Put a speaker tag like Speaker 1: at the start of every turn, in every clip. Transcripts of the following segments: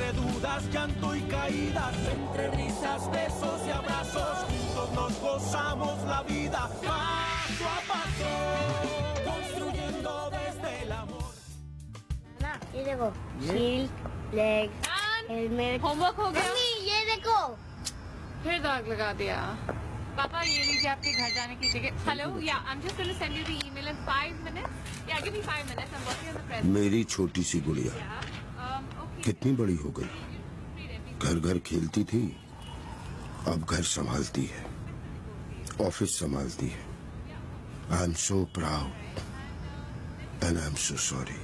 Speaker 1: entre dudas, llanto y caídas, entre risas, besos y abrazos, juntos nos gozamos la vida, paso a paso, construyendo desde el amor. ना, ये देखो
Speaker 2: shield leg helmet homework हो गया मम्मी ये देखो
Speaker 3: फिर दाग लगा दिया पापा ये लीजिए आपके घर जाने की ticket hello yeah I am just gonna send you the email in 5 minutes या give me 5 minutes I am working
Speaker 4: on the present मेरी छोटी सी गुड़िया yeah. Um, कितनी बड़ी हो गई घर घर खेलती थी अब घर संभालती है ऑफिस संभालती है I am so proud and I am so sorry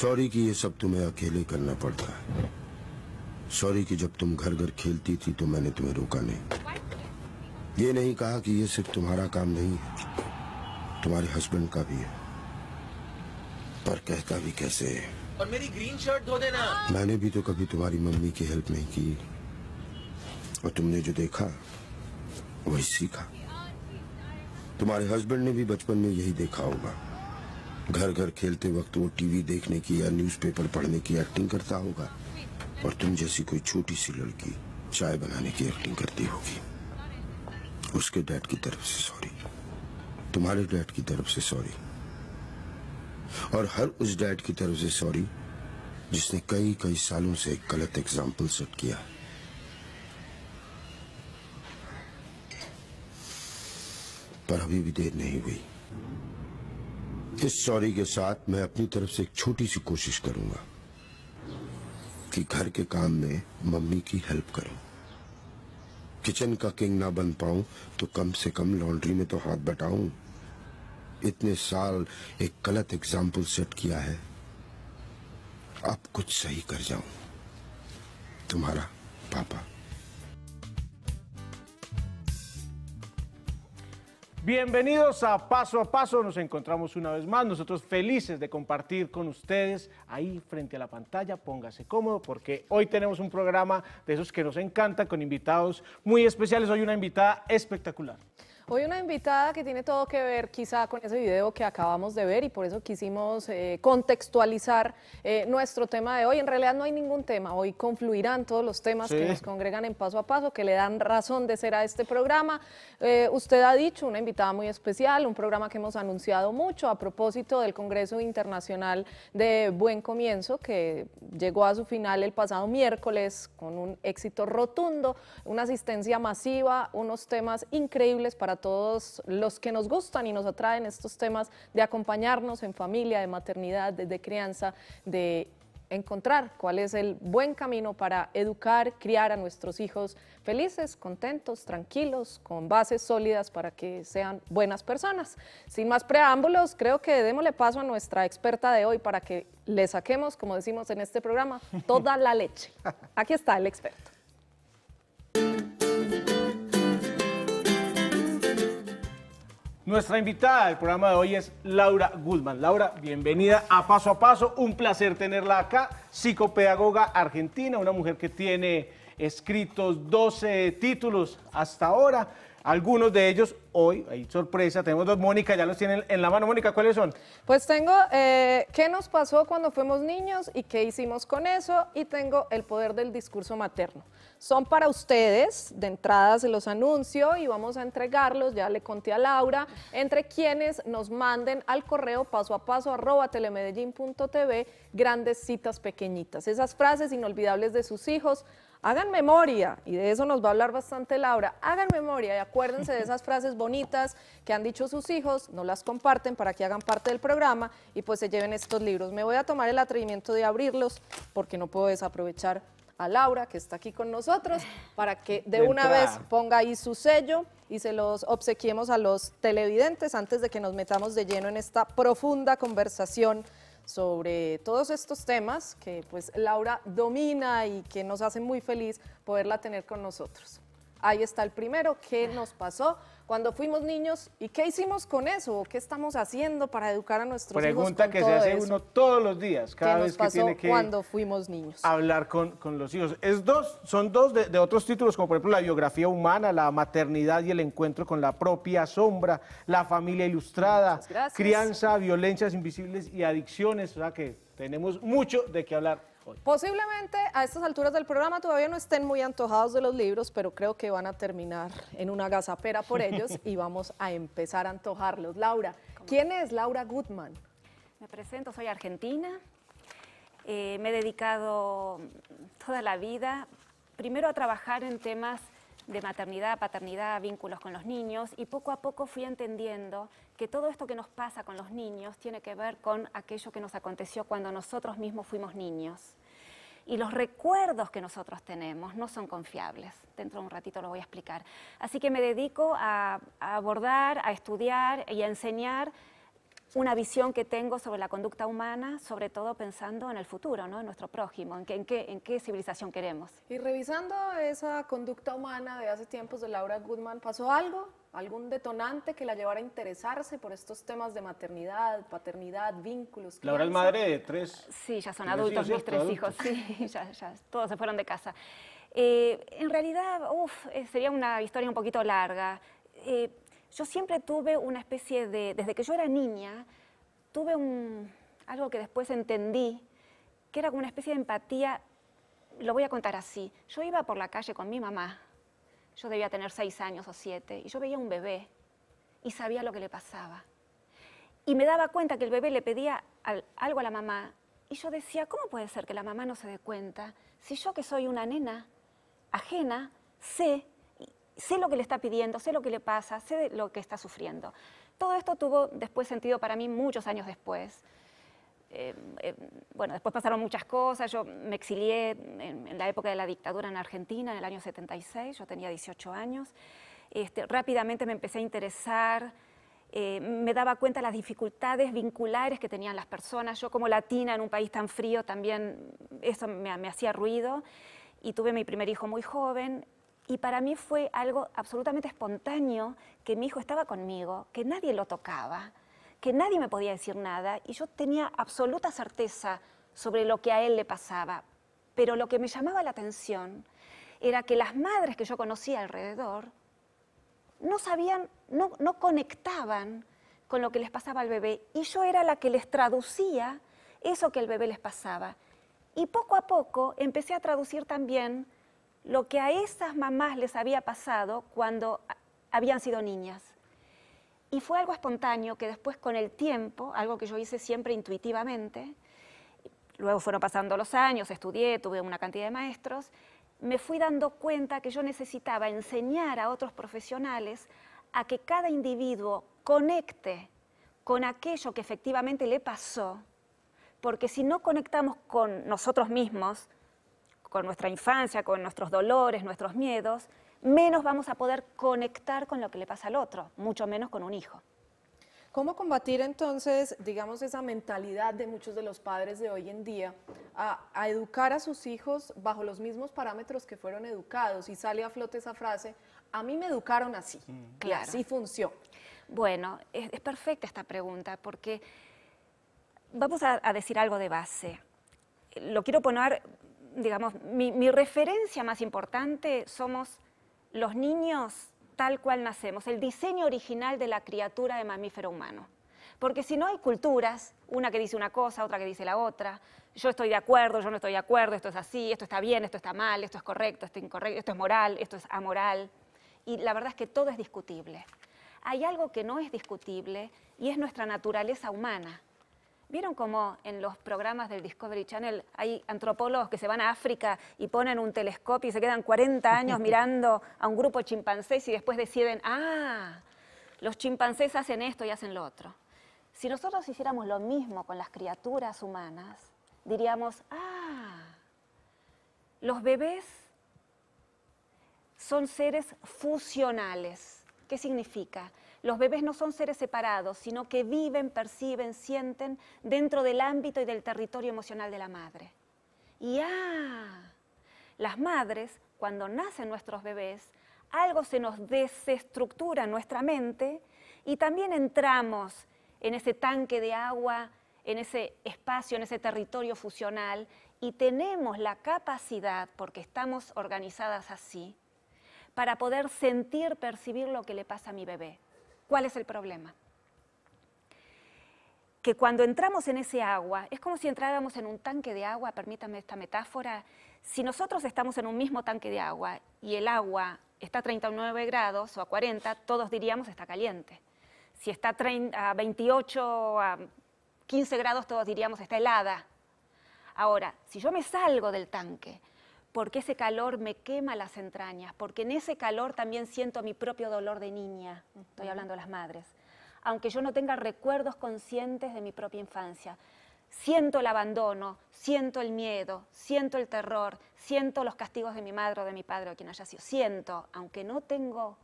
Speaker 4: sorry कि ये सब तुम्हें अकेले करना पड़ता है सॉरी कि जब तुम घर घर खेलती थी तो मैंने तुम्हें रोका नहीं ये नहीं कहा कि ये सिर्फ तुम्हारा काम नहीं है तुम्हारे हस्बैंड का भी है पर कहता भी कैसे है और मेरी ग्रीन शर्ट धो देना मैंने भी तो कभी तुम्हारी मम्मी की हेल्प नहीं की और तुमने जो देखा वही सीखा तुम्हारे हस्बैंड ने भी बचपन में यही देखा होगा घर घर खेलते वक्त वो टीवी देखने की या न्यूज़पेपर पढ़ने की एक्टिंग करता होगा और तुम जैसी कोई छोटी सी लड़की चाय बनाने की एक्टिंग करती होगी उसके डैड की तरफ से सॉरी तुम्हारे डैड की तरफ से सॉरी और हर उस डैड की तरफ से सॉरी जिसने कई कई सालों से एक गलत एग्जाम्पल सेट किया पर अभी भी देर नहीं हुई इस सॉरी के साथ मैं अपनी तरफ से एक छोटी सी कोशिश करूंगा कि घर के काम में मम्मी की हेल्प करूं किचन का किंग ना बन पाऊं तो कम से कम लॉन्ड्री में तो हाथ बटाऊं
Speaker 1: Bienvenidos a Paso a Paso, nos encontramos una vez más, nosotros felices de compartir con ustedes ahí frente a la pantalla, póngase cómodo porque hoy tenemos un programa de esos que nos encanta con invitados muy especiales, hoy una invitada espectacular.
Speaker 3: Hoy una invitada que tiene todo que ver quizá con ese video que acabamos de ver y por eso quisimos eh, contextualizar eh, nuestro tema de hoy. En realidad no hay ningún tema, hoy confluirán todos los temas que nos congregan en paso a paso, que le dan razón de ser a este programa. Eh, usted ha dicho una invitada muy especial, un programa que hemos anunciado mucho a propósito del Congreso Internacional de Buen Comienzo, que llegó a su final el pasado miércoles con un éxito rotundo, una asistencia masiva, unos temas increíbles para todos los que nos gustan y nos atraen estos temas de acompañarnos en familia, de maternidad, de crianza, de encontrar cuál es el buen camino para educar, criar a nuestros hijos felices, contentos, tranquilos, con bases sólidas para que sean buenas personas. Sin más preámbulos, creo que démosle paso a nuestra experta de hoy para que le saquemos, como decimos en este programa, toda la leche. Aquí está el experto.
Speaker 1: Nuestra invitada del programa de hoy es Laura Guzmán. Laura, bienvenida a Paso a Paso. Un placer tenerla acá. Psicopedagoga argentina, una mujer que tiene escritos 12 títulos hasta ahora. Algunos de ellos hoy, hay sorpresa, tenemos dos, Mónica ya los tienen en la mano. Mónica, ¿cuáles son?
Speaker 3: Pues tengo eh, qué nos pasó cuando fuimos niños y qué hicimos con eso y tengo el poder del discurso materno son para ustedes. De entrada se los anuncio y vamos a entregarlos, ya le conté a Laura, entre quienes nos manden al correo paso a paso arroba telemedellín.tv grandes citas pequeñitas. Esas frases inolvidables de sus hijos, hagan memoria, y de eso nos va a hablar bastante Laura, hagan memoria y acuérdense de esas frases bonitas que han dicho sus hijos, no las comparten para que hagan parte del programa y pues se lleven estos libros. Me voy a tomar el atrevimiento de abrirlos porque no puedo desaprovechar a Laura, que está aquí con nosotros, para que de, una vez ponga ahí su sello y se los obsequiemos a los televidentes antes de que nos metamos de lleno en esta profunda conversación sobre todos estos temas que pues Laura domina y que nos hace muy feliz poderla tener con nosotros. Ahí está el primero, ¿qué nos pasó cuando fuimos niños y qué hicimos con eso? ¿Qué estamos haciendo para educar a nuestros hijos? Pregunta que se hace uno
Speaker 1: todos los días, cada ¿Qué vez que tiene que cuando
Speaker 3: fuimos niños?
Speaker 1: hablar con, los hijos. Es dos, son dos de, de, otros títulos, como por ejemplo la biografía humana, la maternidad y el encuentro con la propia sombra, la familia ilustrada, crianza, violencias invisibles y adicciones. O sea que tenemos mucho de qué hablar
Speaker 3: Posiblemente a estas alturas del programa todavía no estén muy antojados de los libros, pero creo que van a terminar en una gazapera por ellos y vamos a empezar a antojarlos. Laura, ¿quién es Laura Goodman?
Speaker 2: Me presento, soy argentina. Eh, me he dedicado toda la vida primero a trabajar en temas de maternidad, paternidad, vínculos con los niños y poco a poco fui entendiendo que todo esto que nos pasa con los niños tiene que ver con aquello que nos aconteció cuando nosotros mismos fuimos niños. Y los recuerdos que nosotros tenemos no son confiables. Dentro de un ratito lo voy a explicar. Así que me dedico a, abordar, a estudiar y a enseñar una visión que tengo sobre la conducta humana, sobre todo pensando en el futuro, ¿no? en nuestro prójimo, en, qué, en qué civilización queremos.
Speaker 3: Y revisando esa conducta humana de hace tiempos de Laura Goodman, ¿pasó algo algún detonante que la llevara a interesarse por estos temas de maternidad, paternidad, vínculos.
Speaker 2: Laura es
Speaker 1: madre de tres. Sí,
Speaker 2: ya son adultos mis tres hijos, sí, ya, ya, todos se fueron de casa. Eh, en realidad, uf, eh, sería una historia un poquito larga. Eh, yo siempre tuve una especie de, desde que yo era niña, tuve un, algo que después entendí, que era como una especie de empatía, lo voy a contar así. Yo iba por la calle con mi mamá yo debía tener seis años o siete y yo veía un bebé y sabía lo que le pasaba. Y me daba cuenta que el bebé le pedía algo a la mamá y yo decía, ¿cómo puede ser que la mamá no se dé cuenta si yo que soy una nena ajena sé sé lo que le está pidiendo, sé lo que le pasa, sé lo que está sufriendo. Todo esto tuvo después sentido para mí muchos años después. Eh, eh, bueno, después pasaron muchas cosas, yo me exilié en, la época de la dictadura en Argentina, en el año 76, yo tenía 18 años, este, rápidamente me empecé a interesar, eh, me daba cuenta las dificultades vinculares que tenían las personas, yo como latina en un país tan frío también eso me hacía ruido y tuve mi primer hijo muy joven, y para mí fue algo absolutamente espontáneo que mi hijo estaba conmigo, que nadie lo tocaba, que nadie me podía decir nada y yo tenía absoluta certeza sobre lo que a él le pasaba. Pero lo que me llamaba la atención era que las madres que yo conocía alrededor no sabían, no, conectaban con lo que les pasaba al bebé y yo era la que les traducía eso que el bebé les pasaba. Y poco a poco empecé a traducir también lo que a esas mamás les había pasado cuando habían sido niñas. Y fue algo espontáneo que después con el tiempo, algo que yo hice siempre intuitivamente, luego fueron pasando los años, estudié, tuve una cantidad de maestros, me fui dando cuenta que yo necesitaba enseñar a otros profesionales a que cada individuo conecte con aquello que efectivamente le pasó, porque si no conectamos con nosotros mismos, con nuestra infancia, con nuestros dolores, nuestros miedos, menos vamos a poder conectar con lo que le pasa al otro, mucho menos con un hijo.
Speaker 3: ¿Cómo combatir entonces, digamos, esa mentalidad de muchos de los padres de hoy en día a, educar a sus hijos bajo los mismos parámetros que fueron educados? Y sale a flote esa frase, a mí me educaron así, mm. claro. así
Speaker 2: funcionó. Bueno, es, perfecta esta pregunta porque vamos a, decir algo de base. Lo quiero poner, digamos, mi referencia más importante somos los niños tal cual nacemos, el diseño original de la criatura de mamífero humano. Porque si no hay culturas, una que dice una cosa, otra que dice la otra, yo estoy de acuerdo, yo no estoy de acuerdo, esto es así, esto está bien, esto está mal, esto es correcto, esto es incorrecto, esto es moral, esto es amoral. Y la verdad es que todo es discutible. Hay algo que no es discutible y es nuestra naturaleza humana. ¿Vieron cómo en los programas del Discovery Channel hay antropólogos que se van a África y ponen un telescopio y se quedan 40 años mirando a un grupo de chimpancés y después deciden, ah, los chimpancés hacen esto y hacen lo otro? Si nosotros hiciéramos lo mismo con las criaturas humanas, diríamos, ah, los bebés son seres fusionales. ¿Qué significa? Los bebés no son seres separados, sino que viven, perciben, sienten dentro del ámbito y del territorio emocional de la madre. Y ah, las madres, cuando nacen nuestros bebés, algo se nos desestructura en nuestra mente y también entramos en ese tanque de agua, en ese espacio, en ese territorio fusional y tenemos la capacidad, porque estamos organizadas así, para poder sentir, percibir lo que le pasa a mi bebé. ¿Cuál es el problema? Que cuando entramos en ese agua, es como si entráramos en un tanque de agua, permítame esta metáfora, si nosotros estamos en un mismo tanque de agua y el agua está a 39 grados o a 40, todos diríamos está caliente. Si está a 28, a 15 grados, todos diríamos está helada. Ahora, si yo me salgo del tanque porque ese calor me quema las entrañas, porque en ese calor también siento mi propio dolor de niña, estoy hablando de las madres, aunque yo no tenga recuerdos conscientes de mi propia infancia. Siento el abandono, siento el miedo, siento el terror, siento los castigos de mi madre o de mi padre o quien haya sido. Siento, aunque no tengo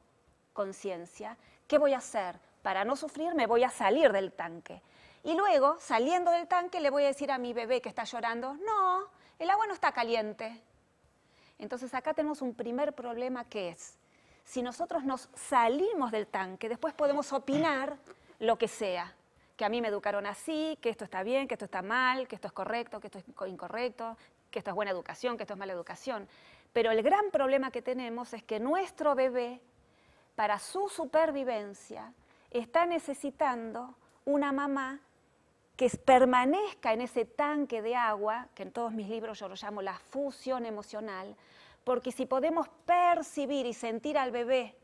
Speaker 2: conciencia, ¿qué voy a hacer? Para no sufrir me voy a salir del tanque. Y luego, saliendo del tanque, le voy a decir a mi bebé que está llorando, no, el agua no está caliente, entonces acá tenemos un primer problema que es, si nosotros nos salimos del tanque, después podemos opinar lo que sea, que a mí me educaron así, que esto está bien, que esto está mal, que esto es correcto, que esto es incorrecto, que esto es buena educación, que esto es mala educación. Pero el gran problema que tenemos es que nuestro bebé, para su supervivencia, está necesitando una mamá que permanezca en ese tanque de agua, que en todos mis libros yo lo llamo la fusión emocional, porque si podemos percibir y sentir al bebé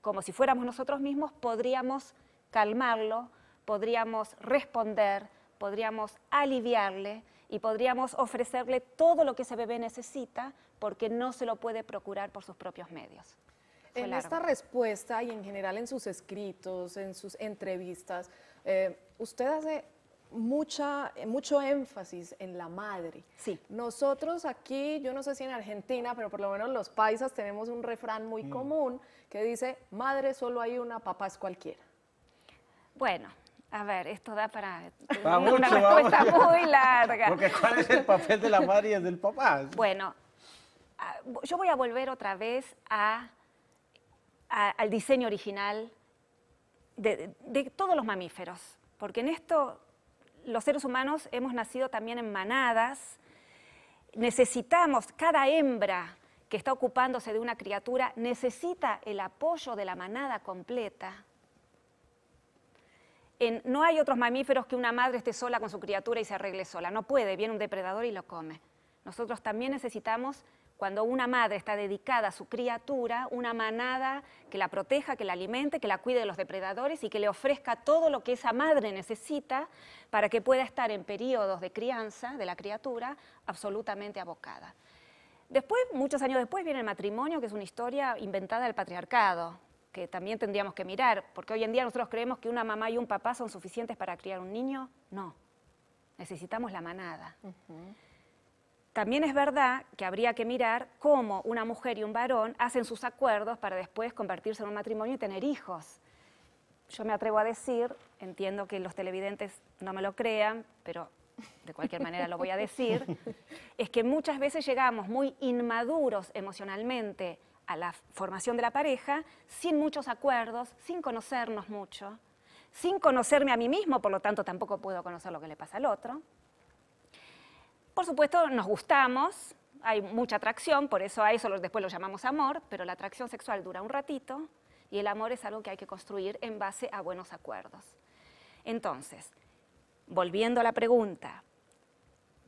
Speaker 2: como si fuéramos nosotros mismos, podríamos calmarlo, podríamos responder, podríamos aliviarle y podríamos ofrecerle todo lo que ese bebé necesita porque no se lo puede procurar por sus propios medios.
Speaker 3: en esta respuesta y en general en sus escritos, en sus entrevistas, eh, usted hace mucha, mucho énfasis en la madre. Sí. Nosotros aquí, yo no sé si en Argentina, pero por lo menos los paisas tenemos un refrán muy mm. común que dice, madre solo hay una, papás cualquiera.
Speaker 2: Bueno, a ver, esto da para una respuesta muy larga. Porque
Speaker 1: ¿cuál es el papel de la madre y del papá?
Speaker 2: Bueno, ah, yo voy a volver otra vez a, al diseño original de todos los mamíferos, porque en esto los seres humanos hemos nacido también en manadas. Necesitamos, cada hembra que está ocupándose de una criatura necesita el apoyo de la manada completa. no hay otros mamíferos que una madre esté sola con su criatura y se arregle sola. No puede, viene un depredador y lo come. Nosotros también necesitamos cuando una madre está dedicada a su criatura, una manada que la proteja, que la alimente, que la cuide de los depredadores y que le ofrezca todo lo que esa madre necesita para que pueda estar en periodos de crianza de la criatura absolutamente abocada. Después, muchos años después, viene el matrimonio, que es una historia inventada del patriarcado, que también tendríamos que mirar, porque hoy en día nosotros creemos que una mamá y un papá son suficientes para criar un niño. No, necesitamos la manada. También es verdad que habría que mirar cómo una mujer y un varón hacen sus acuerdos para después convertirse en un matrimonio y tener hijos. Yo me atrevo a decir, entiendo que los televidentes no me lo crean, pero de cualquier manera lo voy a decir, es que muchas veces llegamos muy inmaduros emocionalmente a la formación de la pareja, sin muchos acuerdos, sin conocernos mucho, sin conocerme a mí mismo, por lo tanto tampoco puedo conocer lo que le pasa al otro. Por supuesto, nos gustamos, hay mucha atracción, por eso a eso después lo llamamos amor, pero la atracción sexual dura un ratito y el amor es algo que hay que construir en base a buenos acuerdos. Entonces, volviendo a la pregunta,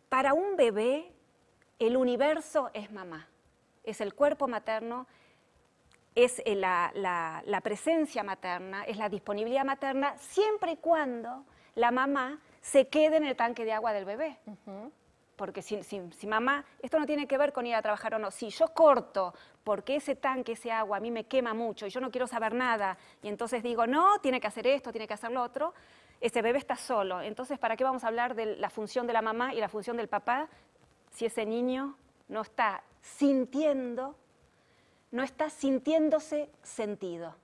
Speaker 2: para un bebé el universo es mamá, es el cuerpo materno, es eh, la, presencia materna, es la disponibilidad materna, siempre y cuando la mamá se quede en el tanque de agua del bebé porque si, mamá, esto no tiene que ver con ir a trabajar o no, si yo corto porque ese tanque, ese agua a mí me quema mucho y yo no quiero saber nada, y entonces digo, no, tiene que hacer esto, tiene que hacer lo otro, ese bebé está solo. Entonces, ¿para qué vamos a hablar de la función de la mamá y la función del papá si ese niño no está sintiendo, no está sintiéndose sentido?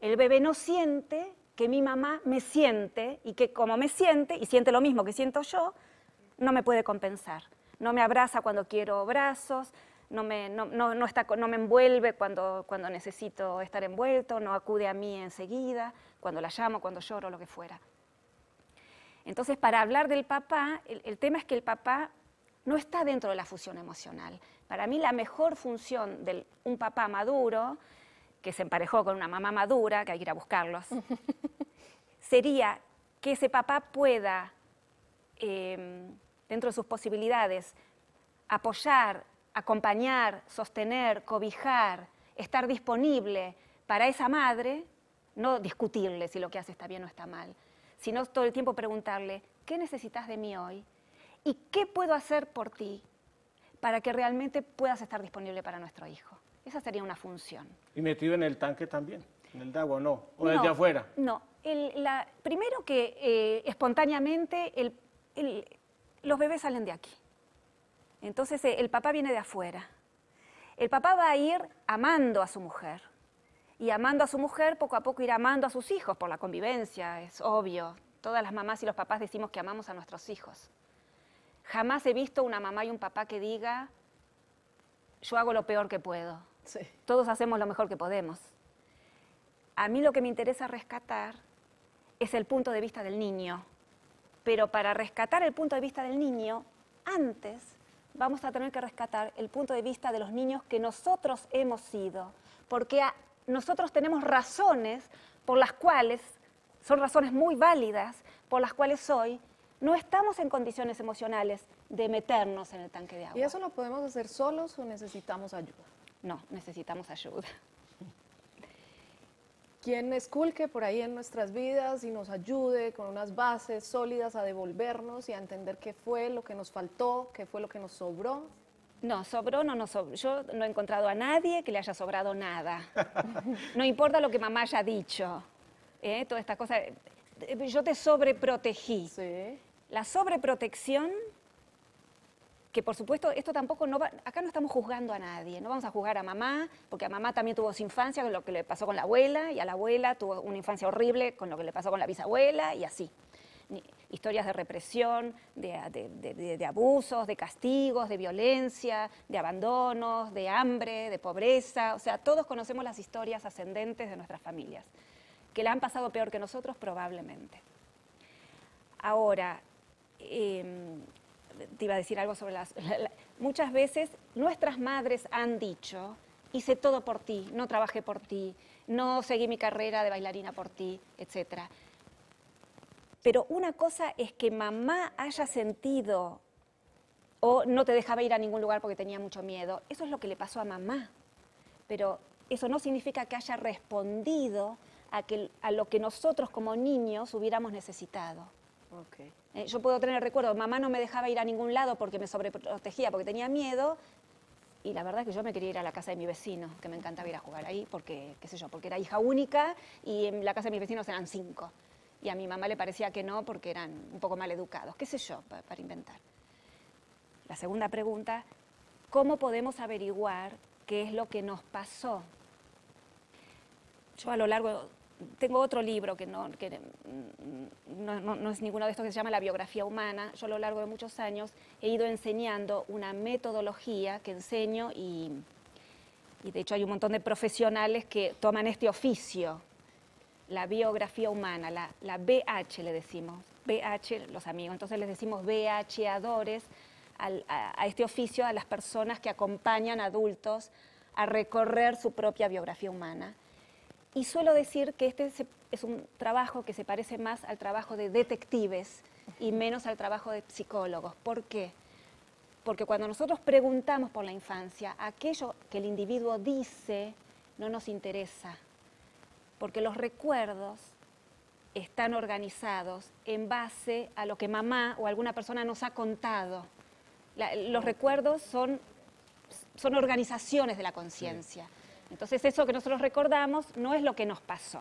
Speaker 2: El bebé no siente que mi mamá me siente y que como me siente y siente lo mismo que siento yo, no me puede compensar. No me abraza cuando quiero brazos, no me, está, no me envuelve cuando, cuando necesito estar envuelto, no acude a mí enseguida, cuando la llamo, cuando lloro, lo que fuera. Entonces, para hablar del papá, el, el tema es que el papá no está dentro de la fusión emocional. Para mí la mejor función de un papá maduro, que se emparejó con una mamá madura, que hay que ir a buscarlos, sería que ese papá pueda Em, dentro de sus posibilidades, apoyar, acompañar, sostener, cobijar, estar disponible para esa madre, no discutirle si lo que hace está bien o está mal, sino todo el tiempo preguntarle, ¿qué necesitas de mí hoy? ¿Y qué puedo hacer por ti para que realmente puedas estar disponible para nuestro hijo? Esa sería una función.
Speaker 1: ¿Y metido en el tanque también? ¿En el agua no? ¿O desde afuera?
Speaker 2: No. la, primero que eh, espontáneamente el los bebés salen de aquí. Entonces eh, el papá viene de afuera. El papá va a ir amando a su mujer. Y amando a su mujer, poco a poco ir amando a sus hijos por la convivencia, es obvio. Todas las mamás y los papás decimos que amamos a nuestros hijos. Jamás he visto una mamá y un papá que diga, yo hago lo peor que puedo. Sí. Todos hacemos lo mejor que podemos. A mí lo que me interesa rescatar es el punto de vista del niño, pero para rescatar el punto de vista del niño, antes vamos a tener que rescatar el punto de vista de los niños que nosotros hemos sido, porque nosotros tenemos razones por las cuales, son razones muy válidas, por las cuales hoy no estamos en condiciones emocionales de meternos en el tanque de
Speaker 3: agua. ¿Y eso lo podemos hacer solos o necesitamos ayuda? No, necesitamos ayuda quien esculque por ahí en nuestras vidas y nos ayude con unas bases sólidas a devolvernos y a entender qué fue lo que nos faltó, qué fue lo que nos sobró.
Speaker 2: No, sobró, no nos sobró. Yo no he encontrado a nadie que le haya sobrado nada. no importa lo que mamá haya dicho. ¿eh? Todas estas cosas. Eh, yo te sobreprotegí. Sí. La sobreprotección que por supuesto esto tampoco no acá no estamos juzgando a nadie, no vamos a juzgar a mamá, porque a mamá también tuvo su infancia con lo que le pasó con la abuela, y a la abuela tuvo una infancia horrible con lo que le pasó con la bisabuela, y así. Historias de represión, de, abusos, de castigos, de violencia, de abandonos, de hambre, de pobreza, o sea, todos conocemos las historias ascendentes de nuestras familias, que la han pasado peor que nosotros probablemente. Ahora, em, te iba a decir algo sobre las... muchas veces nuestras madres han dicho, hice todo por ti, no trabajé por ti, no seguí mi carrera de bailarina por ti, etc. Pero una cosa es que mamá haya sentido o no te dejaba ir a ningún lugar porque tenía mucho miedo. Eso es lo que le pasó a mamá. Pero eso no significa que haya respondido a lo que nosotros como niños hubiéramos necesitado. Eh, yo puedo tener recuerdos, mamá no me dejaba ir a ningún lado porque me sobreprotegía, porque tenía miedo. Y la verdad es que yo me quería ir a la casa de mi vecino, que me encantaba ir a jugar ahí, porque, qué sé yo, porque era hija única y en la casa de mis vecinos eran cinco. Y a mi mamá le parecía que no porque eran un poco mal educados, qué sé yo, para inventar. La segunda pregunta, ¿cómo podemos averiguar qué es lo que nos pasó? Yo a lo largo tengo otro libro que, no, no, es ninguno de estos que se llama La biografía humana. Yo a lo largo de muchos años he ido enseñando una metodología que enseño y, de hecho hay un montón de profesionales que toman este oficio, la biografía humana, la, BH le decimos, BH los amigos, entonces les decimos BHadores a, a este oficio, a las personas que acompañan adultos a recorrer su propia biografía humana y suelo decir que este es un trabajo que se parece más al trabajo de detectives y menos al trabajo de psicólogos. ¿Por qué? Porque cuando nosotros preguntamos por la infancia, aquello que el individuo dice no nos interesa, porque los recuerdos están organizados en base a lo que mamá o alguna persona nos ha contado. los recuerdos son, organizaciones de la conciencia. Entonces eso que nosotros recordamos no es lo que nos pasó.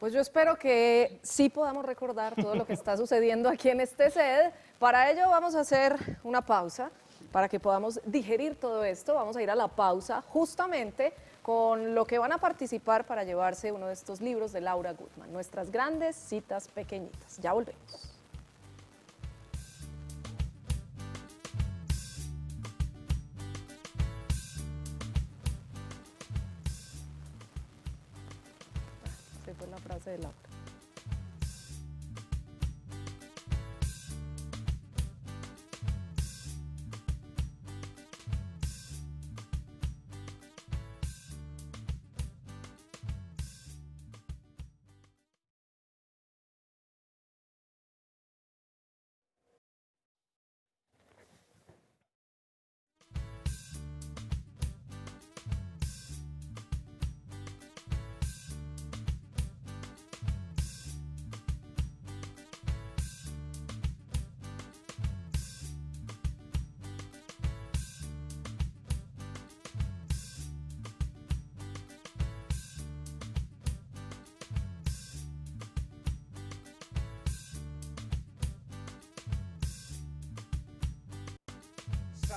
Speaker 3: Pues yo espero que sí podamos recordar todo lo que está sucediendo aquí en este sed. Para ello vamos a hacer una pausa para que podamos digerir todo esto. Vamos a ir a la pausa justamente con lo que van a participar para llevarse uno de estos libros de Laura Goodman, Nuestras grandes citas pequeñitas. Ya volvemos. la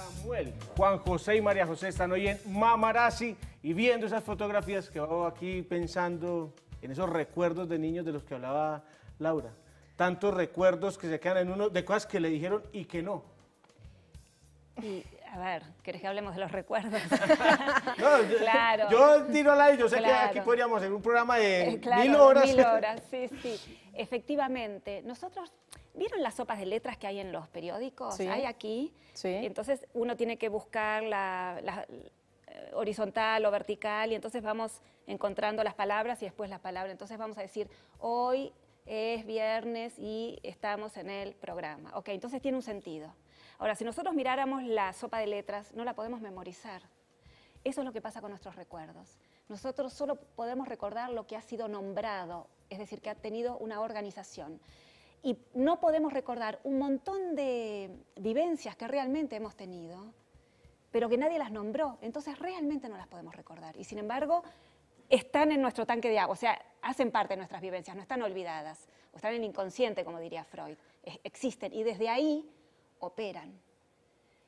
Speaker 1: Samuel, Juan José y María José están hoy en Mamarazzi y viendo esas fotografías que hago aquí pensando en esos recuerdos de niños de los que hablaba Laura. Tantos recuerdos que se quedan en uno de cosas que le dijeron y que no.
Speaker 2: a ver, ¿querés que hablemos de los recuerdos?
Speaker 1: claro. Yo tiro al yo sé que aquí podríamos hacer un programa de eh, mil horas. Mil horas,
Speaker 2: sí, sí. Efectivamente, nosotros ¿Vieron las sopas de letras que hay en los periódicos? Sí. Hay aquí. entonces uno tiene que buscar la, la eh, horizontal o vertical y entonces vamos encontrando las palabras y después las palabras. Entonces vamos a decir, hoy es viernes y estamos en el programa. Ok, entonces tiene un sentido. Ahora, si nosotros miráramos la sopa de letras, no la podemos memorizar. Eso es lo que pasa con nuestros recuerdos. Nosotros solo podemos recordar lo que ha sido nombrado, es decir, que ha tenido una organización y no podemos recordar un montón de vivencias que realmente hemos tenido, pero que nadie las nombró, entonces realmente no las podemos recordar. Y sin embargo, están en nuestro tanque de agua, o sea, hacen parte de nuestras vivencias, no están olvidadas, o están en el inconsciente, como diría Freud, existen y desde ahí operan.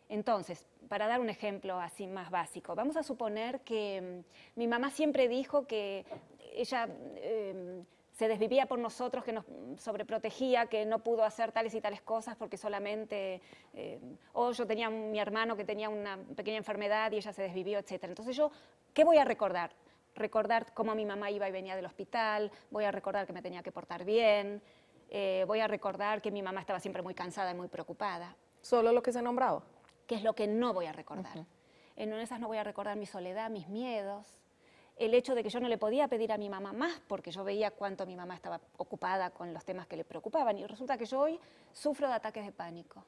Speaker 2: Entonces, para dar un ejemplo así más básico, vamos a suponer que mm, mi mamá siempre dijo que ella em, se desvivía por nosotros, que nos sobreprotegía, que no pudo hacer tales y tales cosas porque solamente, eh, o yo tenía mi hermano que tenía una pequeña enfermedad y ella se desvivió, etc. Entonces yo, ¿qué voy a recordar? Recordar cómo mi mamá iba y venía del hospital, voy a recordar que me tenía que portar bien, eh, voy a recordar que mi mamá estaba siempre muy cansada y muy preocupada.
Speaker 3: ¿Solo lo que se nombrado?
Speaker 2: Que es lo que no voy a recordar. En una de esas no voy a recordar mi soledad, mis miedos, el hecho de que yo no le podía pedir a mi mamá más porque yo veía cuánto mi mamá estaba ocupada con los temas que le preocupaban y resulta que yo hoy sufro de ataques de pánico.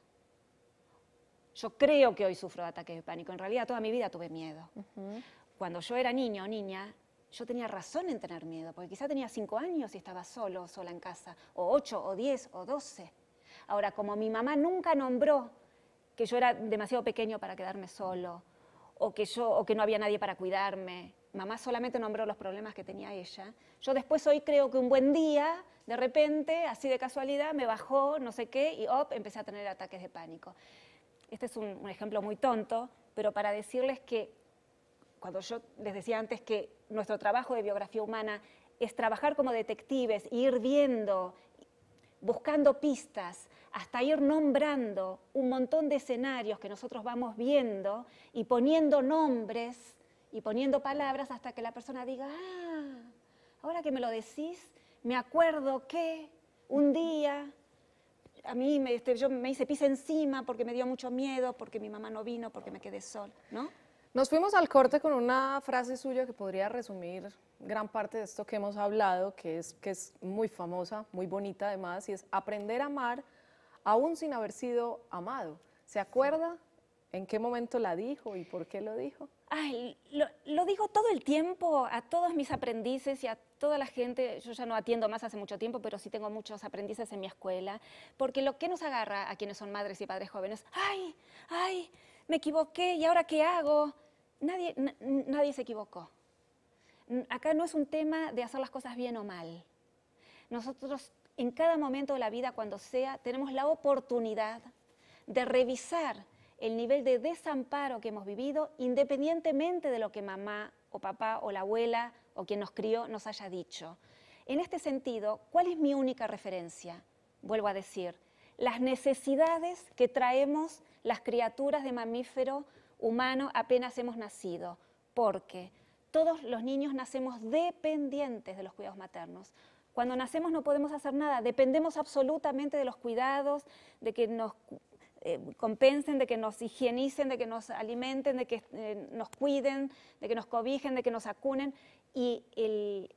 Speaker 2: Yo creo que hoy sufro de ataques de pánico, en realidad toda mi vida tuve miedo. Cuando yo era niño o niña, yo tenía razón en tener miedo, porque quizá tenía cinco años y estaba solo o sola en casa, o ocho, o diez, o doce. Ahora, como mi mamá nunca nombró que yo era demasiado pequeño para quedarme solo, o que, yo, o que no había nadie para cuidarme, mamá solamente nombró los problemas que tenía ella. Yo después hoy creo que un buen día, de repente, así de casualidad, me bajó, no sé qué, y op, empecé a tener ataques de pánico. Este es un, ejemplo muy tonto, pero para decirles que, cuando yo les decía antes que nuestro trabajo de biografía humana es trabajar como detectives, ir viendo, buscando pistas, hasta ir nombrando un montón de escenarios que nosotros vamos viendo y poniendo nombres y poniendo palabras hasta que la persona diga, ah, ahora que me lo decís, me acuerdo que un día a mí me, este, yo me hice pis encima porque me dio mucho miedo, porque mi
Speaker 3: mamá no vino, porque me quedé sola, ¿no? Nos fuimos al corte con una frase suya que podría resumir gran parte de esto que hemos hablado, que es, que es muy famosa, muy bonita además, y es aprender a amar aún sin haber sido amado. ¿Se acuerda en qué momento la dijo y por qué lo dijo?
Speaker 2: Ay, lo, digo
Speaker 3: todo el tiempo
Speaker 2: a todos mis aprendices y a toda la gente. Yo ya no atiendo más hace mucho tiempo, pero sí tengo muchos aprendices en mi escuela. Porque lo que nos agarra a quienes son madres y padres jóvenes, ay, ay, me equivoqué y ahora qué hago. Nadie, nadie se equivocó. Acá no es un tema de hacer las cosas bien o mal. Nosotros en cada momento de la vida, cuando sea, tenemos la oportunidad de revisar el nivel de desamparo que hemos vivido, independientemente de lo que mamá o papá o la abuela o quien nos crió nos haya dicho. En este sentido, ¿cuál es mi única referencia? Vuelvo a decir, las necesidades que traemos las criaturas de mamífero humano apenas hemos nacido, porque todos los niños nacemos dependientes de los cuidados maternos. Cuando nacemos no podemos hacer nada, dependemos absolutamente de los cuidados, de que nos eh, compensen, de que nos higienicen, de que nos alimenten, de que eh, nos cuiden, de que nos cobijen, de que nos acunen. Y eh,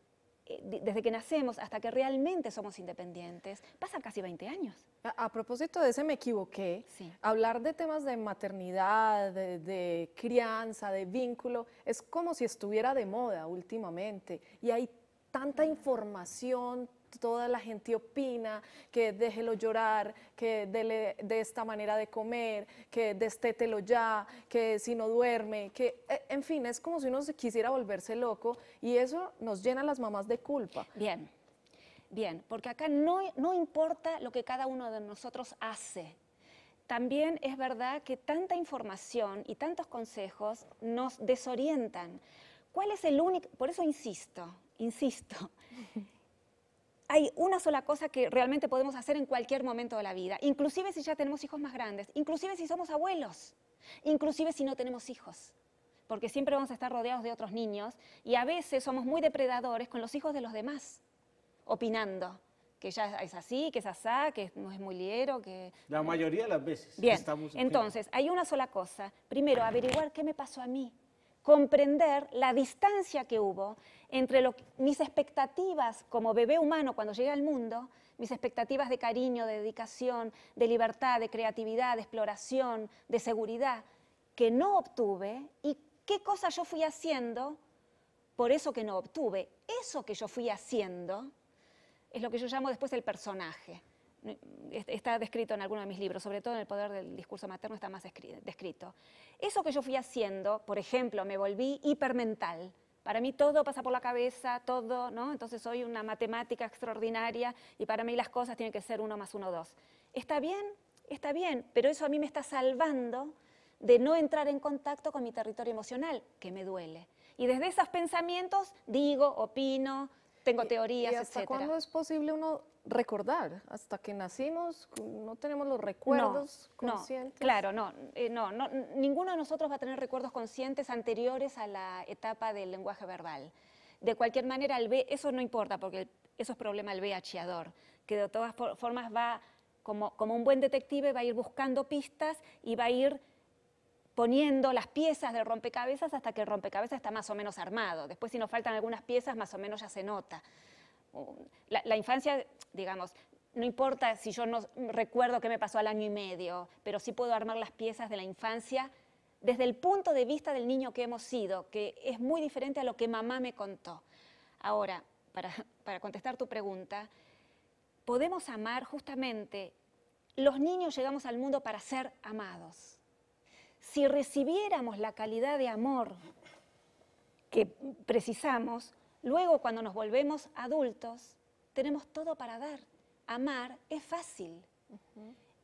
Speaker 2: desde que nacemos hasta que realmente somos independientes,
Speaker 3: pasan casi 20 años. A, propósito de ese me equivoqué, hablar de temas de maternidad, de, crianza, de vínculo, es como si estuviera de moda últimamente y hay tanta información, toda la gente opina, que déjelo llorar, que dele de esta manera de comer, que destételo ya, que si no duerme, que e, en fin, es como si uno quisiera volverse loco y eso nos llena las mamás de culpa. Bien, bien, porque acá no,
Speaker 4: no
Speaker 2: importa lo que cada uno de nosotros hace. También es verdad que tanta información y tantos consejos nos desorientan. ¿Cuál es el único? Por eso insisto, insisto hay una sola cosa que realmente podemos hacer en cualquier momento de la vida, inclusive si ya tenemos hijos más grandes, inclusive si somos abuelos, inclusive si no tenemos hijos, porque siempre vamos a estar rodeados de otros niños y a veces somos muy depredadores con los hijos de los demás, opinando que ya es así, que es asá, que no es muy liero, que...
Speaker 1: La mayoría de las veces. Bien, entonces,
Speaker 2: hay una sola cosa. Primero, averiguar qué me pasó a mí, comprender la distancia que hubo entre mis expectativas como bebé humano cuando llegué al mundo, mis expectativas de cariño, de dedicación, de libertad, de creatividad, de exploración, de seguridad, que no obtuve y qué cosa yo fui haciendo por eso que no obtuve. Eso que yo fui haciendo es lo que yo llamo después el personaje está descrito en alguno de mis libros, sobre todo en El poder del discurso materno está más descrito. Eso que yo fui haciendo, por ejemplo, me volví hipermental. Para mí todo pasa por la cabeza, todo, ¿no? Entonces soy una matemática extraordinaria y para mí las cosas tienen que ser uno más uno, dos. Está bien, está bien, pero eso a mí me está salvando de no entrar en contacto con mi territorio emocional, que me duele. Y desde esos pensamientos digo, opino, tengo teorías, etc. hasta cuándo
Speaker 3: es posible uno recordar? Hasta que nacimos, no tenemos los recuerdos no, conscientes. No, claro,
Speaker 2: eh, no, no, ninguno de nosotros va a tener recuerdos conscientes anteriores a la etapa del lenguaje verbal. De cualquier manera, el B, eso no importa, porque eso es problema del VHador, que de todas formas va como, como, un buen detective va a ir buscando pistas y va a ir poniendo las piezas del rompecabezas hasta que el rompecabezas está más o menos armado. Después si nos faltan algunas piezas, más o menos ya se nota. Uh, la, infancia, digamos, no importa si yo no recuerdo qué me pasó al año y medio, pero sí puedo armar las piezas de la infancia desde el punto de vista del niño que hemos sido, que es muy diferente a lo que mamá me contó. Ahora, para, para contestar tu pregunta, podemos amar justamente, los niños llegamos al mundo para ser amados si recibiéramos la calidad de amor que precisamos, luego cuando nos volvemos adultos, tenemos todo para dar. Amar es fácil.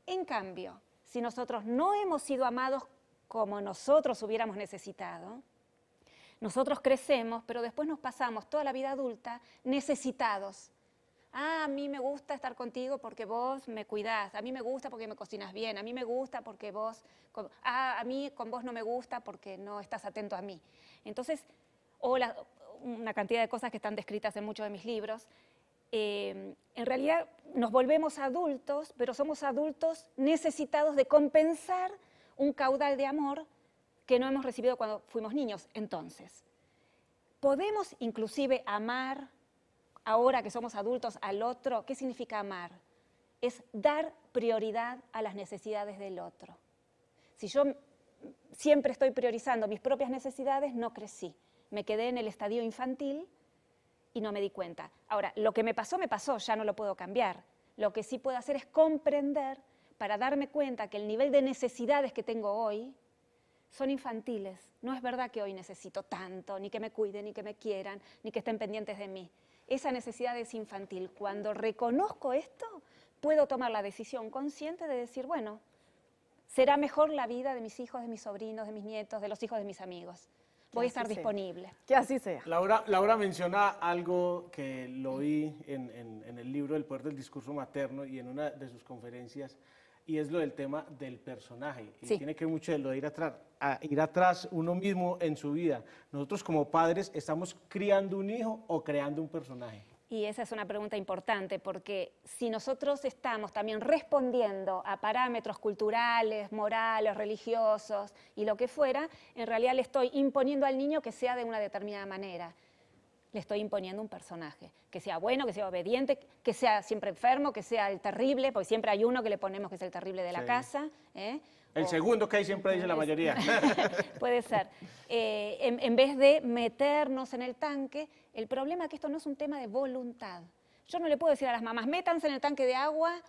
Speaker 2: En cambio, si nosotros no hemos sido amados como nosotros hubiéramos necesitado, nosotros crecemos, pero después nos pasamos toda la vida adulta necesitados Ah, a mí me gusta estar contigo porque vos me cuidas. a mí me gusta porque me cocinas bien, a mí me gusta porque vos, ah, a mí con vos no me gusta porque no estás atento a mí. Entonces, o una cantidad de cosas que están descritas en muchos de mis libros. Em, en realidad nos volvemos adultos, pero somos adultos necesitados de compensar un caudal de amor que no hemos recibido cuando fuimos niños. Entonces, podemos inclusive amar ahora que somos adultos al otro, ¿qué significa amar? Es dar prioridad a las necesidades del otro. Si yo siempre estoy priorizando mis propias necesidades, no crecí. Me quedé en el estadio infantil y no me di cuenta. Ahora, lo que me pasó, me pasó, ya no lo puedo cambiar. Lo que sí puedo hacer es comprender para darme cuenta que el nivel de necesidades que tengo hoy son infantiles. No es verdad que hoy necesito tanto, ni que me cuiden, ni que me quieran, ni que estén pendientes de mí esa necesidad es infantil. Cuando reconozco esto, puedo tomar la decisión consciente de decir, bueno, será mejor la vida de mis hijos, de mis sobrinos, de mis nietos, de los hijos de mis amigos. Voy a estar disponible.
Speaker 3: Que así sea.
Speaker 1: Laura, menciona algo que lo oí en, en el libro El poder del discurso materno y en una de sus conferencias y es lo del tema del personaje. Y tiene que mucho de de ir atrás, ir atrás uno mismo en su vida. Nosotros como padres estamos criando un hijo o creando un personaje.
Speaker 2: Y esa es una pregunta importante porque si nosotros estamos también respondiendo a parámetros culturales, morales, religiosos y lo que fuera, en realidad le estoy imponiendo al niño que sea de una determinada manera le estoy imponiendo un personaje, que sea bueno, que sea obediente, que sea siempre enfermo, que sea el terrible, porque siempre hay uno que le ponemos que es el terrible de la casa. ¿eh?
Speaker 1: El segundo que hay siempre dice la mayoría.
Speaker 2: puede ser. Eh, en, vez de meternos en el tanque, el problema es que esto no es un tema de voluntad. Yo no le puedo decir a las mamás, métanse en el tanque de agua,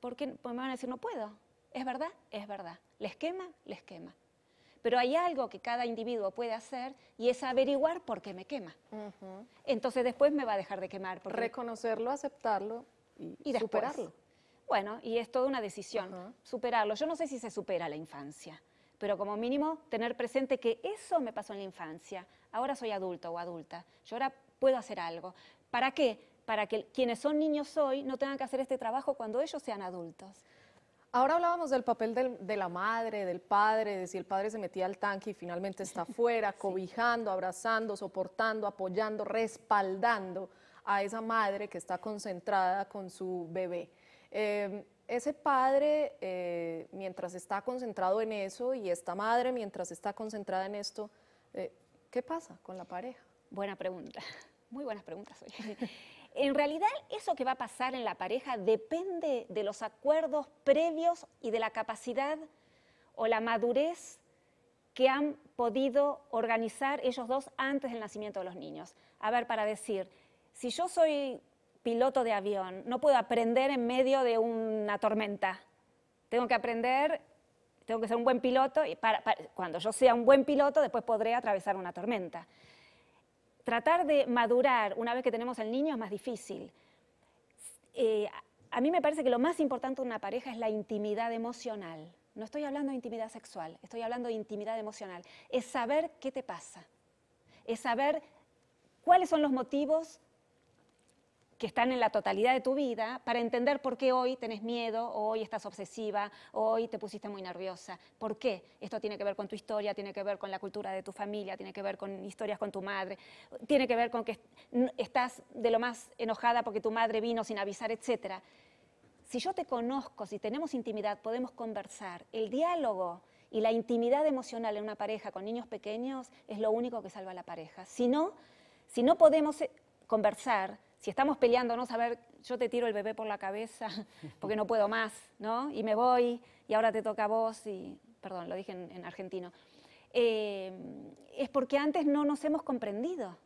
Speaker 2: porque, porque me van a decir, no puedo. Es verdad, es verdad. Les quema, les quema. Pero hay algo que cada individuo puede hacer y es averiguar por qué me quema. Entonces después me va a dejar de quemar. Reconocerlo, aceptarlo
Speaker 3: y, superarlo.
Speaker 2: Bueno, y es toda una decisión, superarlo. Yo no sé si se supera la infancia, pero como mínimo tener presente que eso me pasó en la infancia. Ahora soy adulto o adulta, yo ahora puedo hacer algo. ¿Para qué? Para que quienes son niños hoy no tengan que hacer este trabajo
Speaker 3: cuando ellos sean adultos. Ahora hablábamos del papel de la madre, del padre, de si el padre se metía al tanque y finalmente está afuera, cobijando, abrazando, soportando, apoyando, respaldando a esa madre que está concentrada con su bebé. Em, ese padre, eh, mientras está concentrado en eso, y esta madre, mientras está concentrada en esto, eh, ¿qué pasa con la pareja? Buena pregunta,
Speaker 2: muy buenas preguntas hoy.
Speaker 3: En realidad, eso que va a pasar en
Speaker 2: la pareja depende de los acuerdos previos y de la capacidad o la madurez que han podido organizar ellos dos antes del nacimiento de los niños. A ver, para decir, si yo soy piloto de avión, no puedo aprender en medio de una tormenta. Tengo que aprender, tengo que ser un buen piloto y cuando yo sea un buen piloto después podré atravesar una tormenta tratar de madurar una vez que tenemos al niño es más difícil. Eh, a mí me parece que lo más importante de una pareja es la intimidad emocional. No estoy hablando de intimidad sexual, estoy hablando de intimidad emocional. Es saber qué te pasa, es saber cuáles son los motivos que están en la totalidad de tu vida para entender por qué hoy tenés miedo, hoy estás obsesiva, hoy te pusiste muy nerviosa. ¿Por qué? Esto tiene que ver con tu historia, tiene que ver con la cultura de tu familia, tiene que ver con historias con tu madre, tiene que ver con que estás de lo más enojada porque tu madre vino sin avisar, etc. Si yo te conozco, si tenemos intimidad, podemos conversar. El diálogo y la intimidad emocional en una pareja con niños pequeños es lo único que salva a la pareja. Si no, si no podemos eh, conversar, si estamos peleando, no saber, yo te tiro el bebé por la cabeza porque no puedo más, ¿no? Y me voy y ahora te toca a vos y, perdón, lo dije en, argentino, eh, es porque antes no nos hemos comprendido.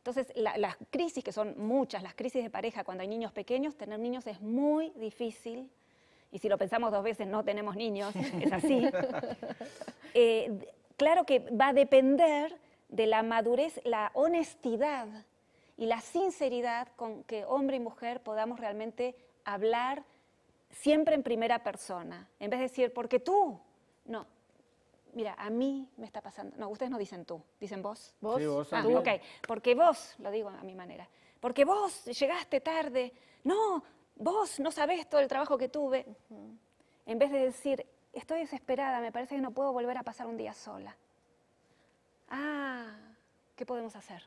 Speaker 2: Entonces, las crisis, que son muchas, las crisis de pareja cuando hay niños pequeños, tener niños es muy difícil. Y si lo pensamos dos veces, no tenemos niños, es así. Eh, claro que va a depender de la madurez, la honestidad y la sinceridad con que hombre y mujer podamos realmente hablar siempre en primera persona, en vez de decir, porque tú, no, mira, a mí me está pasando. No, ustedes no dicen tú, dicen vos. Vos, ah, Ok, porque vos, lo digo a mi manera, porque vos llegaste tarde, no, vos no sabés todo el trabajo que tuve. En vez de decir, estoy desesperada, me parece que no puedo volver a pasar un día sola. Ah, ¿qué podemos hacer?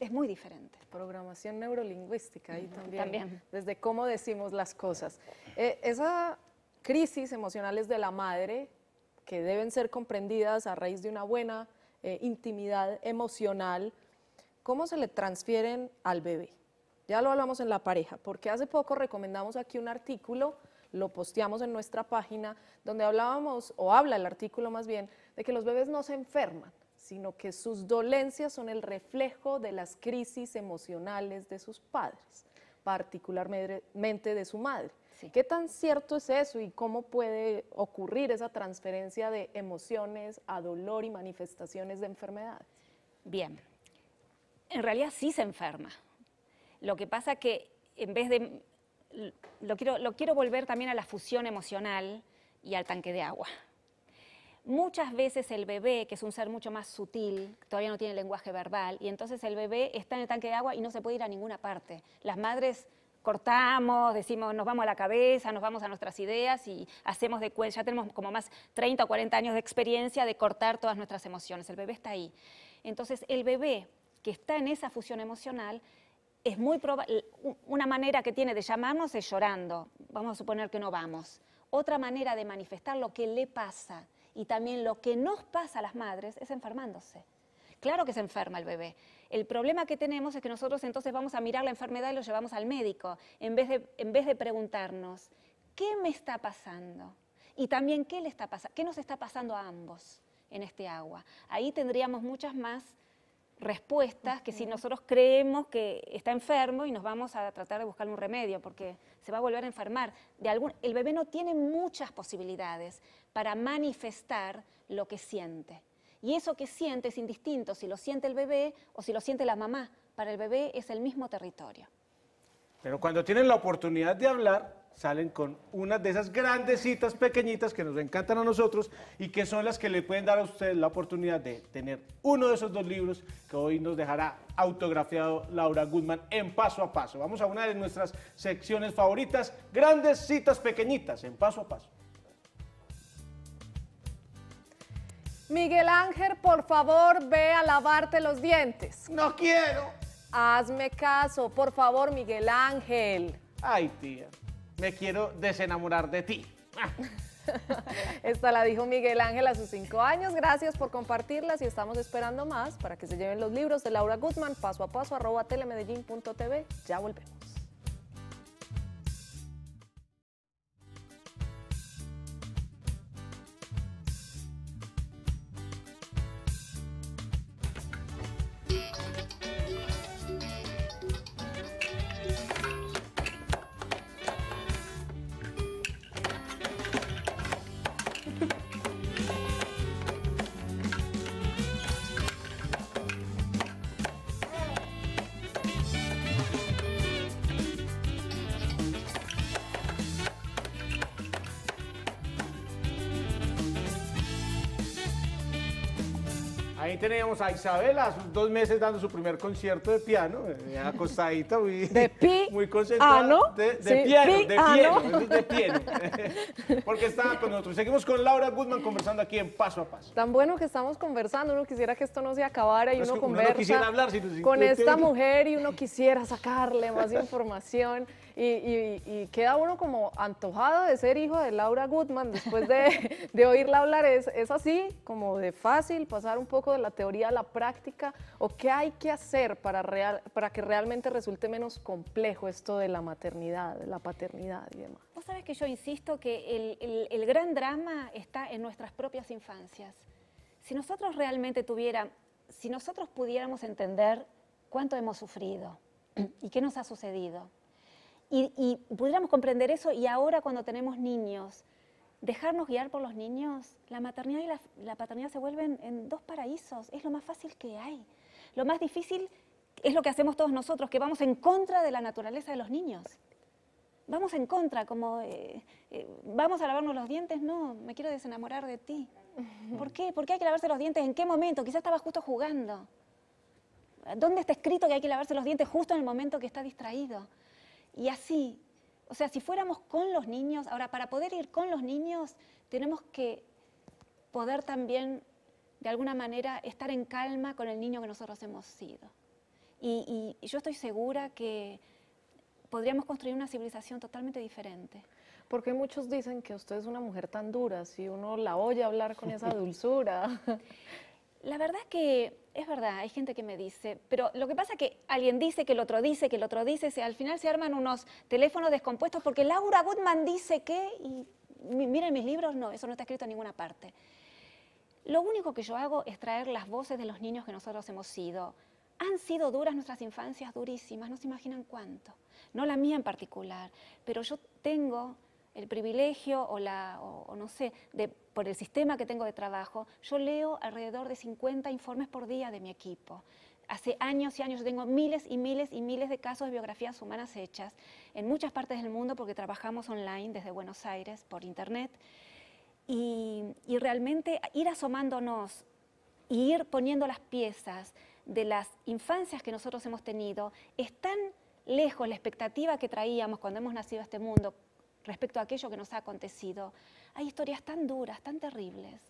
Speaker 3: es, muy diferente. Programación neurolingüística ahí también, Desde cómo decimos las cosas. Eh, esa crisis emocionales de la madre que deben ser comprendidas a raíz de una buena eh, intimidad emocional, ¿cómo se le transfieren al bebé? Ya lo hablamos en la pareja, porque hace poco recomendamos aquí un artículo, lo posteamos en nuestra página, donde hablábamos, o habla el artículo más bien, de que los bebés no se enferman, sino que sus dolencias son el reflejo de las crisis emocionales de sus padres, particularmente de su madre. ¿Qué tan cierto es eso y cómo puede ocurrir esa transferencia de emociones a dolor y manifestaciones de enfermedad?
Speaker 2: Bien, en realidad sí se enferma. Lo que pasa que en vez de... lo quiero volver también a la fusión emocional y al tanque de agua. Muchas veces el bebé, que es un ser mucho más sutil, todavía no tiene lenguaje verbal, y entonces el bebé está en el tanque de agua y no se puede ir a ninguna parte. Las madres cortamos, decimos, nos vamos a la cabeza, nos vamos a nuestras ideas y hacemos de cuenta, ya tenemos como más 30 o 40 años de experiencia de cortar todas nuestras emociones, el bebé está ahí. Entonces, el bebé que está en esa fusión emocional, es muy probable, una manera que tiene de llamarnos es llorando, vamos a suponer que no vamos. Otra manera de manifestar lo que le pasa y también lo que nos pasa a las madres es enfermándose. Claro que se enferma el bebé. El problema que tenemos es que nosotros entonces vamos a mirar la enfermedad y lo llevamos al médico, en vez de, preguntarnos, ¿qué me está pasando? Y también, ¿qué, qué nos está pasando a ambos en este agua? Ahí tendríamos muchas más respuestas que si nosotros creemos que está enfermo y nos vamos a tratar de buscar un remedio porque se va a volver a enfermar. De algún, el bebé no tiene muchas posibilidades para manifestar lo que siente. Y eso que siente es indistinto si lo siente el bebé o si lo siente la mamá. Para el bebé es el mismo territorio.
Speaker 1: Pero cuando tienen la oportunidad de hablar, salen con una de esas grandes citas pequeñitas que nos encantan a nosotros y que son las que le pueden dar a ustedes la oportunidad de tener uno de esos dos libros que hoy nos dejará autografiado Laura Goodman en paso a paso. Vamos a una de nuestras secciones favoritas, grandes citas pequeñitas, en paso a paso.
Speaker 3: Miguel Ángel, por favor, ve a lavarte los dientes. No quiero. Hazme caso, por favor, Miguel Ángel.
Speaker 1: Ay, tía me quiero desenamorar de ti.
Speaker 3: Esta la dijo Miguel Ángel a sus cinco años. Gracias por compartirlas y estamos esperando más para que se lleven los libros de Laura Goodman, paso a paso, arroba telemedellín.tv. Ya volvemos.
Speaker 1: Ahí tenemos a Isabela, hace dos meses dando su primer concierto de piano, eh, acostadita, muy, concentrada. De, piano, de piano, de piano. Porque estaba con nosotros. Seguimos con Laura Goodman conversando aquí en Paso a Paso.
Speaker 3: Tan bueno que estamos conversando, uno quisiera que esto no se acabara y uno conversa con esta mujer y uno quisiera sacarle más información. Y, queda uno como antojado de ser hijo de Laura Goodman después de, oírla hablar. ¿Es, ¿Es, así como de fácil pasar un poco de la teoría a la práctica? ¿O qué hay que hacer para, que realmente resulte menos complejo esto de la maternidad, de la paternidad y demás?
Speaker 2: Vos sabés que yo insisto que el, el gran drama está en nuestras propias infancias. Si nosotros realmente tuviéramos, si nosotros pudiéramos entender cuánto hemos sufrido y qué nos ha sucedido, y, pudiéramos comprender eso y ahora cuando tenemos niños, dejarnos guiar por los niños, la maternidad y la, paternidad se vuelven en dos paraísos, es lo más fácil que hay. Lo más difícil es lo que hacemos todos nosotros, que vamos en contra de la naturaleza de los niños. Vamos en contra, como eh, eh, vamos a lavarnos los dientes, no, me quiero desenamorar de ti. ¿Por qué? ¿Por qué hay que lavarse los dientes? ¿En qué momento? Quizás estaba justo jugando. ¿Dónde está escrito que hay que lavarse los dientes justo en el momento que está distraído? Y así, o sea, si fuéramos con los niños, ahora para poder ir con los niños tenemos que poder también, de alguna manera, estar en calma con el niño que
Speaker 3: nosotros hemos sido.
Speaker 2: Y, yo estoy segura que podríamos construir una civilización totalmente diferente.
Speaker 3: Porque muchos dicen que usted es una mujer tan dura, si uno la oye hablar con esa dulzura. La verdad que es verdad, hay
Speaker 2: gente que me dice, pero lo que pasa es que alguien dice que el otro dice, que el otro dice, al final se arman unos teléfonos descompuestos porque Laura Goodman dice que, y miren mis libros, no, eso no está escrito en ninguna parte. Lo único que yo hago es traer las voces de los niños que nosotros hemos sido. Han sido duras nuestras infancias, durísimas, no se imaginan cuánto. No la mía en particular, pero yo tengo el privilegio o la, o, no sé, por el sistema que tengo de trabajo, yo leo alrededor de 50 informes por día de mi equipo hace años y años, yo tengo miles y miles y miles de casos de biografías humanas hechas en muchas partes del mundo porque trabajamos online desde Buenos Aires por internet. Y, y realmente ir asomándonos y ir poniendo las piezas de las infancias que nosotros hemos tenido es tan lejos la expectativa que traíamos cuando hemos nacido a este mundo respecto a aquello que nos ha acontecido. Hay historias tan duras, tan terribles.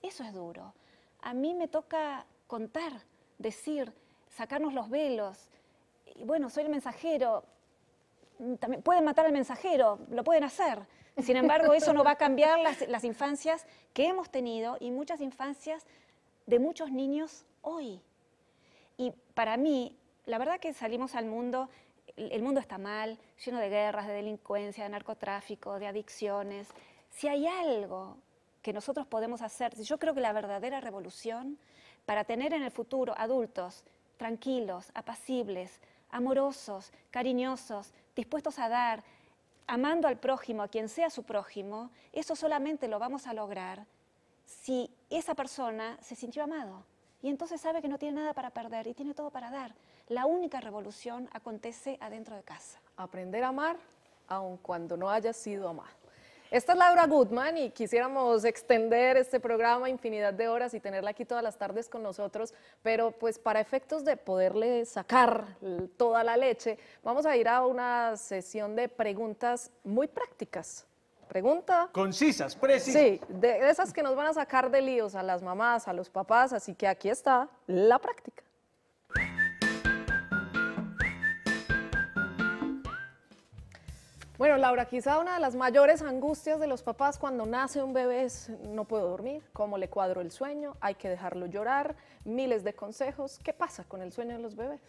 Speaker 2: Eso es duro. A mí me toca contar, decir, sacarnos los velos. Y bueno, soy el mensajero. Mm, también pueden matar al mensajero, lo pueden hacer. Sin embargo, eso no va a cambiar las, las infancias que hemos tenido y muchas infancias de muchos niños hoy. Y para mí, la verdad que salimos al mundo el mundo está mal, lleno de guerras, de delincuencia, de narcotráfico, de adicciones. Si hay algo que nosotros podemos hacer, si yo creo que la verdadera revolución para tener en el futuro adultos tranquilos, apacibles, amorosos, cariñosos, dispuestos a dar, amando al prójimo, a quien sea su prójimo, eso solamente lo vamos a lograr si esa persona se sintió amado. Y entonces sabe que no tiene nada para perder
Speaker 3: y tiene todo para dar la única revolución acontece adentro de casa. Aprender a amar, aun cuando no haya sido amado. Esta es Laura Goodman y quisiéramos extender este programa infinidad de horas y tenerla aquí todas las tardes con nosotros, pero pues para efectos de poderle sacar toda la leche, vamos a ir a una sesión de preguntas muy prácticas. Pregunta.
Speaker 1: Concisas, precisas. Sí,
Speaker 3: de esas que nos van a sacar de líos a las mamás, a los papás, así que aquí está la práctica. Bueno, Laura, quizá una de las mayores angustias de los papás cuando nace un bebé es no puedo dormir, cómo le cuadro el sueño, hay que dejarlo llorar, miles de consejos. ¿Qué pasa con el sueño de los bebés?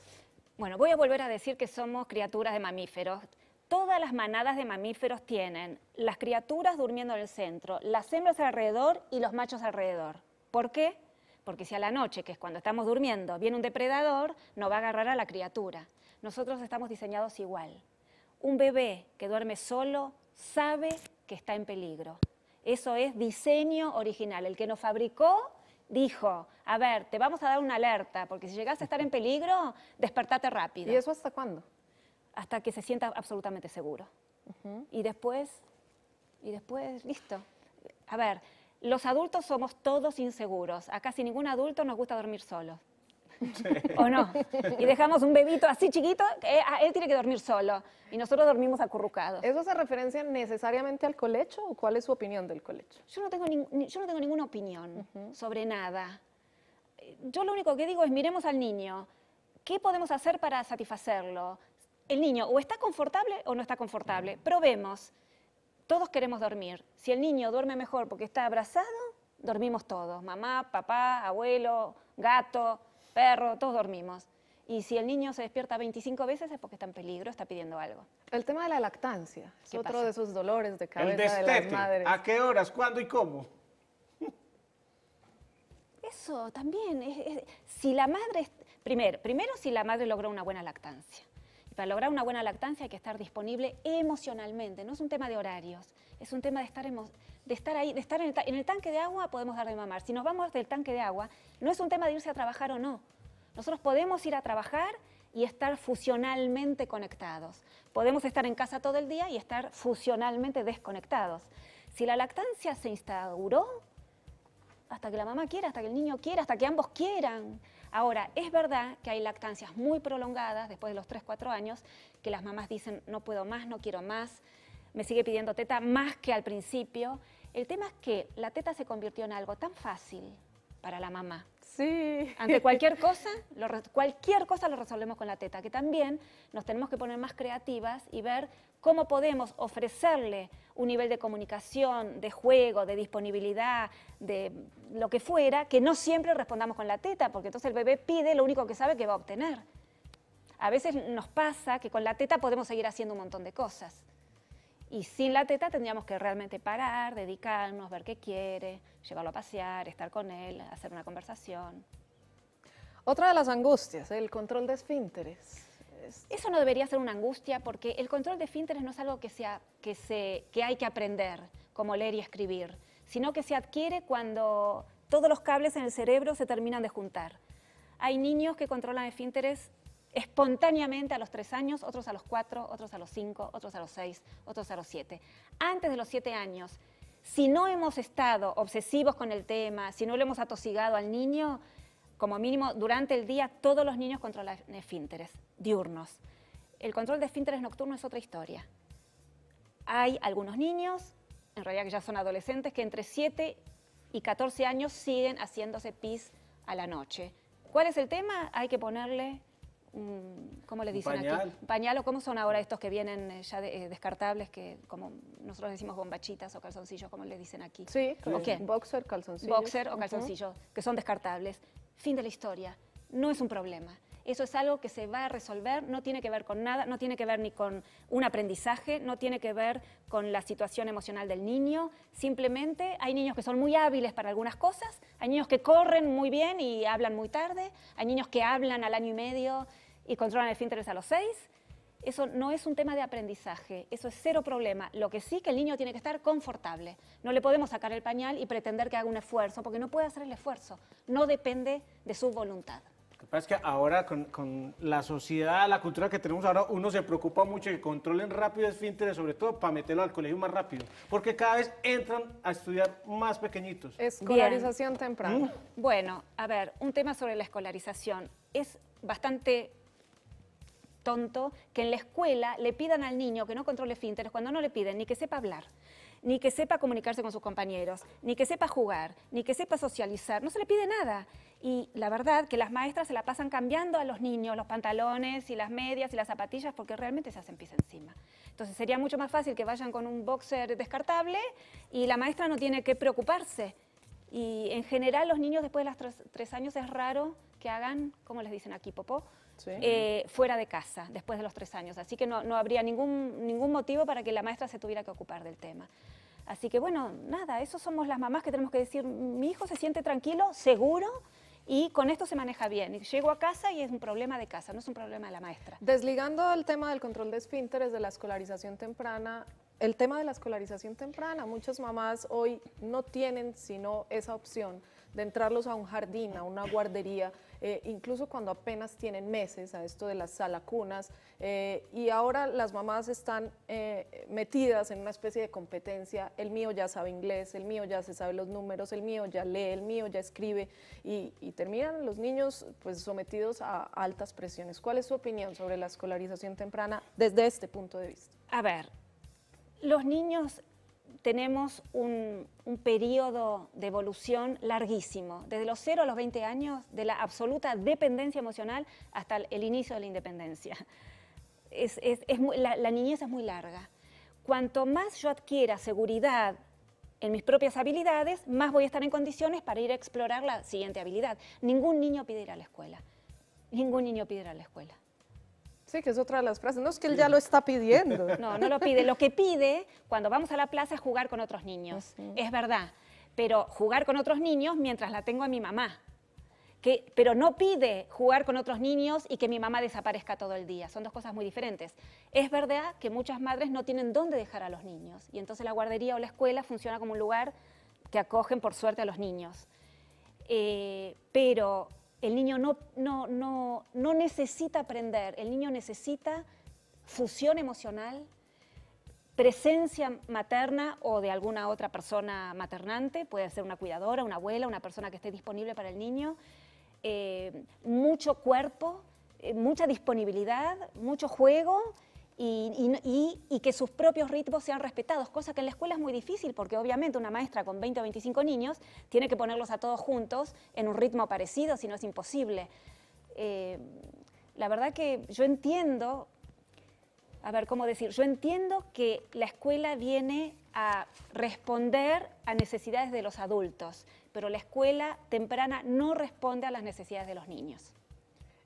Speaker 2: Bueno, voy a volver a decir que somos criaturas de mamíferos. Todas las manadas de mamíferos tienen las criaturas durmiendo en el centro, las hembras alrededor y los machos alrededor. ¿Por qué? Porque si a la noche, que es cuando estamos durmiendo, viene un depredador, no va a agarrar a la criatura. Nosotros estamos diseñados igual. Un bebé que duerme solo sabe que está en peligro. Eso es diseño original. El que nos fabricó dijo, a ver, te vamos a dar una alerta, porque si llegas a estar en peligro, despertate rápido. ¿Y eso hasta cuándo? Hasta que se sienta absolutamente seguro. Y después, y después, listo. A ver, los adultos somos todos inseguros. A casi ningún adulto nos gusta dormir solos.
Speaker 3: ¿O no? Y dejamos un bebito así chiquito, ah, él tiene que dormir solo. Y nosotros dormimos acurrucados. ¿Eso se referencia necesariamente al colecho o cuál es su opinión del colecho? Yo no tengo, yo
Speaker 2: no tengo ninguna opinión sobre nada. Yo lo único que digo es miremos al niño. ¿Qué podemos hacer para satisfacerlo? El niño o está confortable o no está confortable. Probemos. Todos queremos dormir. Si el niño duerme mejor porque está abrazado, dormimos todos. Mamá, papá, abuelo, gato, perro, todos dormimos. Y si el niño se despierta 25 veces es porque está en peligro, está pidiendo algo.
Speaker 3: El tema de la lactancia es otro de esos dolores de cabeza
Speaker 1: de ¿A qué horas, cuándo y cómo?
Speaker 2: Eso también. si la madre, primero, primero si la madre logró una buena lactancia. Y para lograr una buena lactancia hay que estar disponible emocionalmente. No es un tema de horarios, es un tema de estar emocionalmente de estar ahí, de estar en el, tanque de agua, podemos dar de mamar. Si nos vamos del tanque de agua, no es un tema de irse a trabajar o no. Nosotros podemos ir a trabajar y estar fusionalmente conectados. Podemos estar en casa todo el día y estar fusionalmente desconectados. Si la lactancia se instauró, hasta que la mamá quiera, hasta que el niño quiera, hasta que ambos quieran. Ahora, es verdad que hay lactancias muy prolongadas, después de los 3, 4 años, que las mamás dicen, no puedo más, no quiero más, me sigue pidiendo teta más que al principio. El tema es que la teta se convirtió en algo tan fácil para la mamá. Sí. Ante cualquier cosa, cualquier cosa lo resolvemos con la teta, que también nos tenemos que poner más creativas y ver cómo podemos ofrecerle un nivel de comunicación, de juego, de disponibilidad, de lo que fuera, que no siempre respondamos con la teta, porque entonces el bebé pide lo único que sabe que va a obtener. A veces nos pasa que con la teta podemos seguir haciendo un montón de cosas. Y sin la teta tendríamos que realmente parar, dedicarnos, ver qué quiere, llevarlo a pasear, estar con él, hacer una conversación.
Speaker 3: Otra de las angustias, el control de esfínteres.
Speaker 2: Eso no debería ser una angustia porque el control de esfínteres no es algo que, sea, que, se, que hay que aprender, como leer y escribir, sino que se adquiere cuando todos los cables en el cerebro se terminan de juntar. Hay niños que controlan esfínteres espontáneamente a los tres años, otros a los cuatro, otros a los cinco, otros a los seis, otros a los siete. Antes de los siete años, si no hemos estado obsesivos con el tema, si no lo hemos atosigado al niño, como mínimo durante el día todos los niños controlan esfínteres diurnos. El control de esfínteres nocturno es otra historia. Hay algunos niños, en realidad que ya son adolescentes, que entre 7 y 14 años siguen haciéndose pis a la noche. ¿Cuál es el tema? Hay que ponerle ¿cómo le dicen aquí? cómo son ahora estos que vienen eh, ya eh, descartables, que como nosotros decimos bombachitas o calzoncillos, como le dicen aquí. Sí, eh, boxer, calzoncillo. Boxer o calzoncillo, que son descartables. Fin de la historia. No es un problema. Eso es algo que se va a resolver, no tiene que ver con nada, no tiene que ver ni con un aprendizaje, no tiene que ver con la situación emocional del niño. Simplemente hay niños que son muy hábiles para algunas cosas, hay niños que corren muy bien y hablan muy tarde, hay niños que hablan al año y medio y controlan el finteres a los seis. Eso no es un tema de aprendizaje, eso es cero problema. Lo que sí que el niño tiene que estar confortable. No le podemos sacar el pañal y pretender que haga un esfuerzo, porque no puede hacer el esfuerzo. No depende de su voluntad
Speaker 1: es que ahora con, con, la sociedad, la cultura que tenemos ahora, uno se preocupa mucho que controlen rápido esfínteres, sobre todo para meterlo al colegio más rápido, porque cada vez entran a estudiar más pequeñitos. Escolarización temprana.
Speaker 2: Bueno, a ver, un tema sobre la escolarización. Es bastante tonto que en la escuela le pidan al niño que no controle esfínteres cuando no le piden ni que sepa hablar ni que sepa comunicarse con sus compañeros, ni que sepa jugar, ni que sepa socializar, no se le pide nada. Y la verdad que las maestras se la pasan cambiando a los niños los pantalones y las medias y las zapatillas porque realmente se hacen pis encima. Entonces sería mucho más fácil que vayan con un boxer descartable y la maestra no tiene que preocuparse. Y en general los niños después de los tres, años es raro que hagan, como les dicen aquí, popó, eh, fuera de casa después de los tres años. Así que no, no habría ningún, ningún motivo para que la maestra se tuviera que ocupar del tema. Así que bueno, nada, eso somos las mamás que tenemos que decir, mi hijo se siente tranquilo, seguro, y con esto se maneja bien. Llego a casa y es un problema de casa, no es un problema de la
Speaker 3: maestra. Desligando el tema del control de esfínteres, de la escolarización temprana, el tema de la escolarización temprana, muchas mamás hoy no tienen sino esa opción de entrarlos a un jardín, a una guardería, eh, incluso cuando apenas tienen meses, a esto de las salacunas, eh, y ahora las mamás están eh, metidas en una especie de competencia, el mío ya sabe inglés, el mío ya se sabe los números, el mío ya lee, el mío ya escribe, y, y terminan los niños pues sometidos a altas presiones. ¿Cuál es su opinión sobre la escolarización temprana desde este punto de vista? A ver, los niños tenemos un, periodo
Speaker 2: de evolución larguísimo, desde los 0 a los 20 años, de la absoluta dependencia emocional hasta el inicio de la independencia. Es, la, la niñez es muy larga. Cuanto más yo adquiera seguridad en mis propias habilidades, más voy a estar en condiciones para ir a explorar la siguiente habilidad. Ningún niño pide ir a la escuela. Ningún niño pide ir a la escuela. Sí, que es otra de las frases.
Speaker 3: No es que él ya lo está pidiendo. No, no lo pide.
Speaker 2: Lo que pide cuando vamos a la plaza es jugar con otros niños. Es verdad. Pero jugar con otros niños mientras la tengo a mi mamá. Que, pero no pide jugar con otros niños y que mi mamá desaparezca todo el día. Son dos cosas muy diferentes. Es verdad que muchas madres no tienen dónde dejar a los niños y entonces la guardería o la escuela funciona como un lugar que acogen por suerte a los niños. Eh, pero el niño no, necesita aprender, el niño necesita fusión emocional, presencia materna o de alguna otra persona maternante, puede ser una cuidadora, una abuela, una persona que esté disponible para el niño, eh, mucho cuerpo, eh, mucha disponibilidad, mucho juego y, que sus propios ritmos sean respetados, cosa que en la escuela es muy difícil porque obviamente una maestra con 20 o 25 niños tiene que ponerlos a todos juntos en un ritmo parecido, si no es imposible. Eh, la verdad que yo entiendo, a ver cómo decir, yo entiendo que la escuela viene a responder a necesidades de los adultos, pero la escuela temprana no responde a las necesidades de los niños.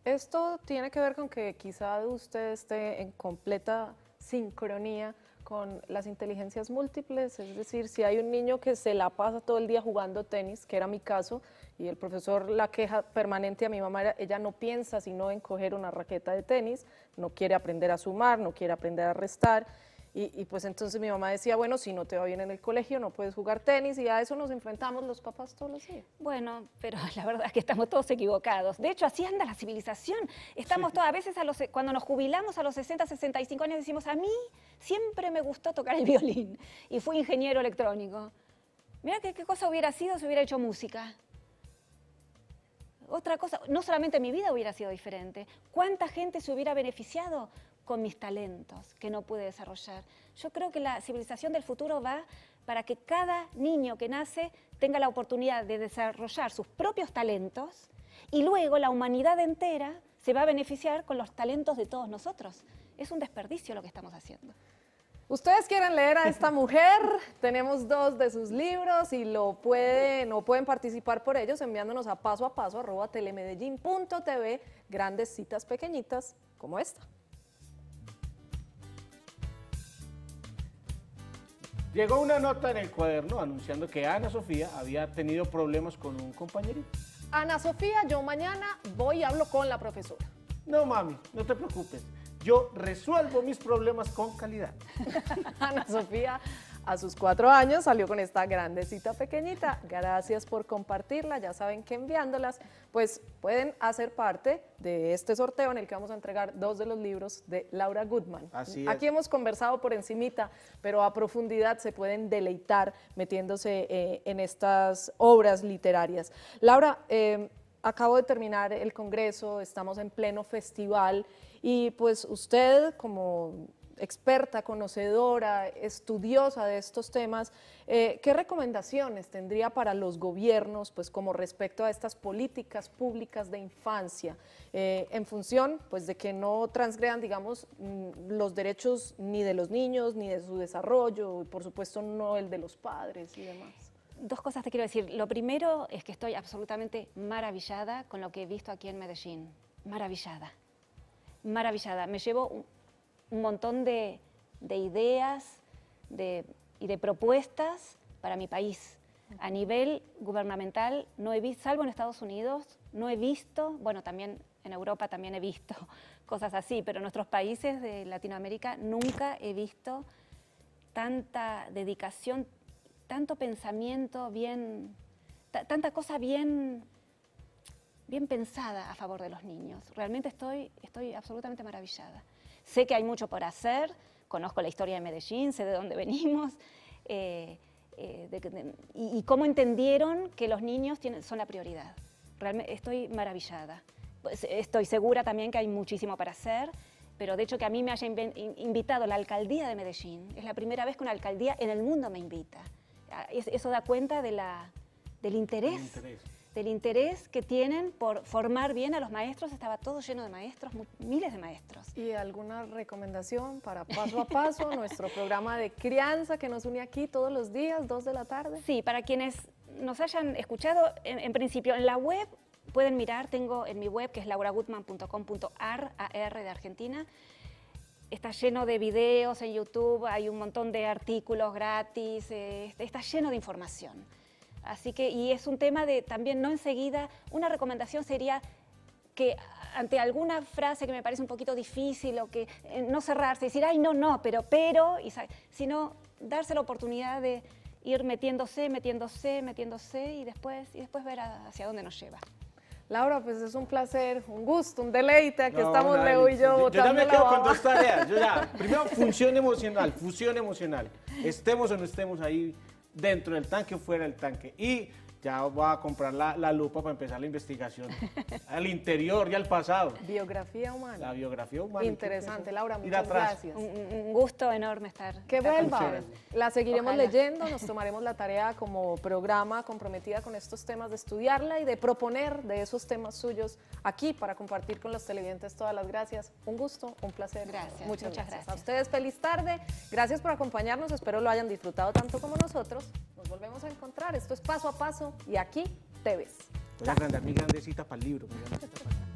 Speaker 3: Esto tiene que ver con que quizá usted esté en completa sincronía con las inteligencias múltiples, es decir, si hay un niño que se la pasa todo el día jugando tenis, que era mi caso, y el profesor la queja permanente a mi mamá, era, ella no piensa sino en coger una raqueta de tenis, no quiere aprender a sumar, no quiere aprender a restar, y, pues entonces mi mamá decía, bueno, si no te va bien en el colegio, no puedes jugar tenis y a eso nos enfrentamos los papás todos los días.
Speaker 2: Bueno, pero la
Speaker 3: verdad es que estamos todos equivocados. De hecho, así anda la civilización.
Speaker 2: Estamos todas, a veces a los, cuando nos jubilamos a los 60, 65 años decimos, a mí siempre me gustó tocar el violín y fui ingeniero electrónico. Mira qué cosa hubiera sido si hubiera hecho música otra cosa, no solamente mi vida hubiera sido diferente, cuánta gente se hubiera beneficiado con mis talentos que no pude desarrollar. Yo creo que la civilización del futuro va para que cada niño que nace tenga la oportunidad de desarrollar sus propios talentos y luego la humanidad entera se va a beneficiar con los talentos de todos nosotros. Es un desperdicio lo que estamos haciendo.
Speaker 3: Ustedes quieren leer a esta mujer, tenemos dos de sus libros y lo pueden o pueden participar por ellos enviándonos a paso a paso arroba telemedellín.tv grandes citas pequeñitas como esta.
Speaker 1: Llegó una nota en el cuaderno anunciando que Ana Sofía había tenido problemas con un compañerito.
Speaker 3: Ana Sofía, yo mañana voy y hablo con la profesora.
Speaker 1: No, mami, no te preocupes. Yo resuelvo mis problemas con calidad.
Speaker 3: Ana Sofía a sus cuatro años salió con esta grandecita pequeñita. Gracias por compartirla. Ya saben que enviándolas, pues pueden hacer parte de este sorteo en el que vamos a entregar dos de los libros de Laura Goodman. Aquí hemos conversado por encimita, pero a profundidad se pueden deleitar metiéndose eh, en estas obras literarias. Laura, eh, acabo de terminar el Congreso, estamos en pleno festival y pues usted como experta, conocedora, estudiosa de estos temas, eh, ¿qué recomendaciones tendría para los gobiernos pues, como respecto a estas políticas públicas de infancia eh, en función pues, de que no transgredan digamos, mm, los derechos ni de los niños, ni de su desarrollo, y por supuesto no el de los padres y demás? Dos cosas te quiero decir.
Speaker 2: Lo primero es que estoy absolutamente maravillada con lo que he visto aquí en Medellín. Maravillada. Maravillada. Me llevo un montón de, ideas y de propuestas para mi país. A nivel gubernamental, no he visto, salvo en Estados Unidos, no he visto, bueno, también en Europa también he visto cosas así, pero en nuestros países de Latinoamérica nunca he visto tanta dedicación, tanto pensamiento bien, tanta cosa bien, bien pensada a favor de los niños. Realmente estoy, estoy absolutamente maravillada. Sé que hay mucho por hacer, conozco la historia de Medellín, sé de dónde venimos. Eh, eh, y, cómo entendieron que los niños tienen, son la prioridad. Realmente estoy maravillada. Pues, estoy segura también que hay muchísimo para hacer, pero de hecho que a mí me haya invitado la alcaldía de Medellín, es la primera vez que una alcaldía en el mundo me invita. Ah, eso da cuenta de la, del interés, interés del interés que tienen por formar bien a los maestros. Estaba todo lleno
Speaker 3: de maestros, miles de maestros. ¿Y alguna recomendación para paso a paso nuestro programa de crianza que nos une aquí todos los días, dos de la tarde? Sí, para quienes nos
Speaker 2: hayan escuchado, en, principio en la web pueden mirar, tengo en mi web que es lauragutman.com.ar, AR de Argentina, está lleno de videos en YouTube, hay un montón de artículos gratis, eh, está lleno de información. Así que, y es un tema de también no enseguida, una recomendación sería que ante alguna frase que me parece un poquito difícil o que eh, no cerrarse, decir, ay, no, no, pero, pero, sino darse la oportunidad de ir metiéndose, metiéndose, metiéndose y después, y después ver hacia dónde nos lleva.
Speaker 3: Laura, pues es un placer, un gusto, un deleite, que estamos Leo y yo votando Yo ya me quedo con dos tareas, yo ya,
Speaker 1: primero función emocional, fusión emocional, estemos o no estemos ahí dentro del tanque o fuera del tanque. Y ya voy a comprar la, lupa para empezar la investigación al interior y al pasado.
Speaker 3: Biografía humana.
Speaker 2: La
Speaker 1: biografía humana. Interesante, Laura, muchas gracias.
Speaker 3: Un, gusto enorme estar. Que vuelva. La seguiremos leyendo, nos tomaremos la tarea como programa comprometida con estos temas de estudiarla y de proponer de esos temas suyos aquí para compartir con los televidentes todas las gracias. Un gusto, un placer. Gracias. Muchas, gracias. gracias. A ustedes feliz tarde. Gracias por acompañarnos. Espero lo hayan disfrutado tanto como nosotros. Nos volvemos a encontrar. Esto es paso a paso y aquí te ves.
Speaker 1: Una grande, mi grandecita para el libro. Mi grandecita para el libro.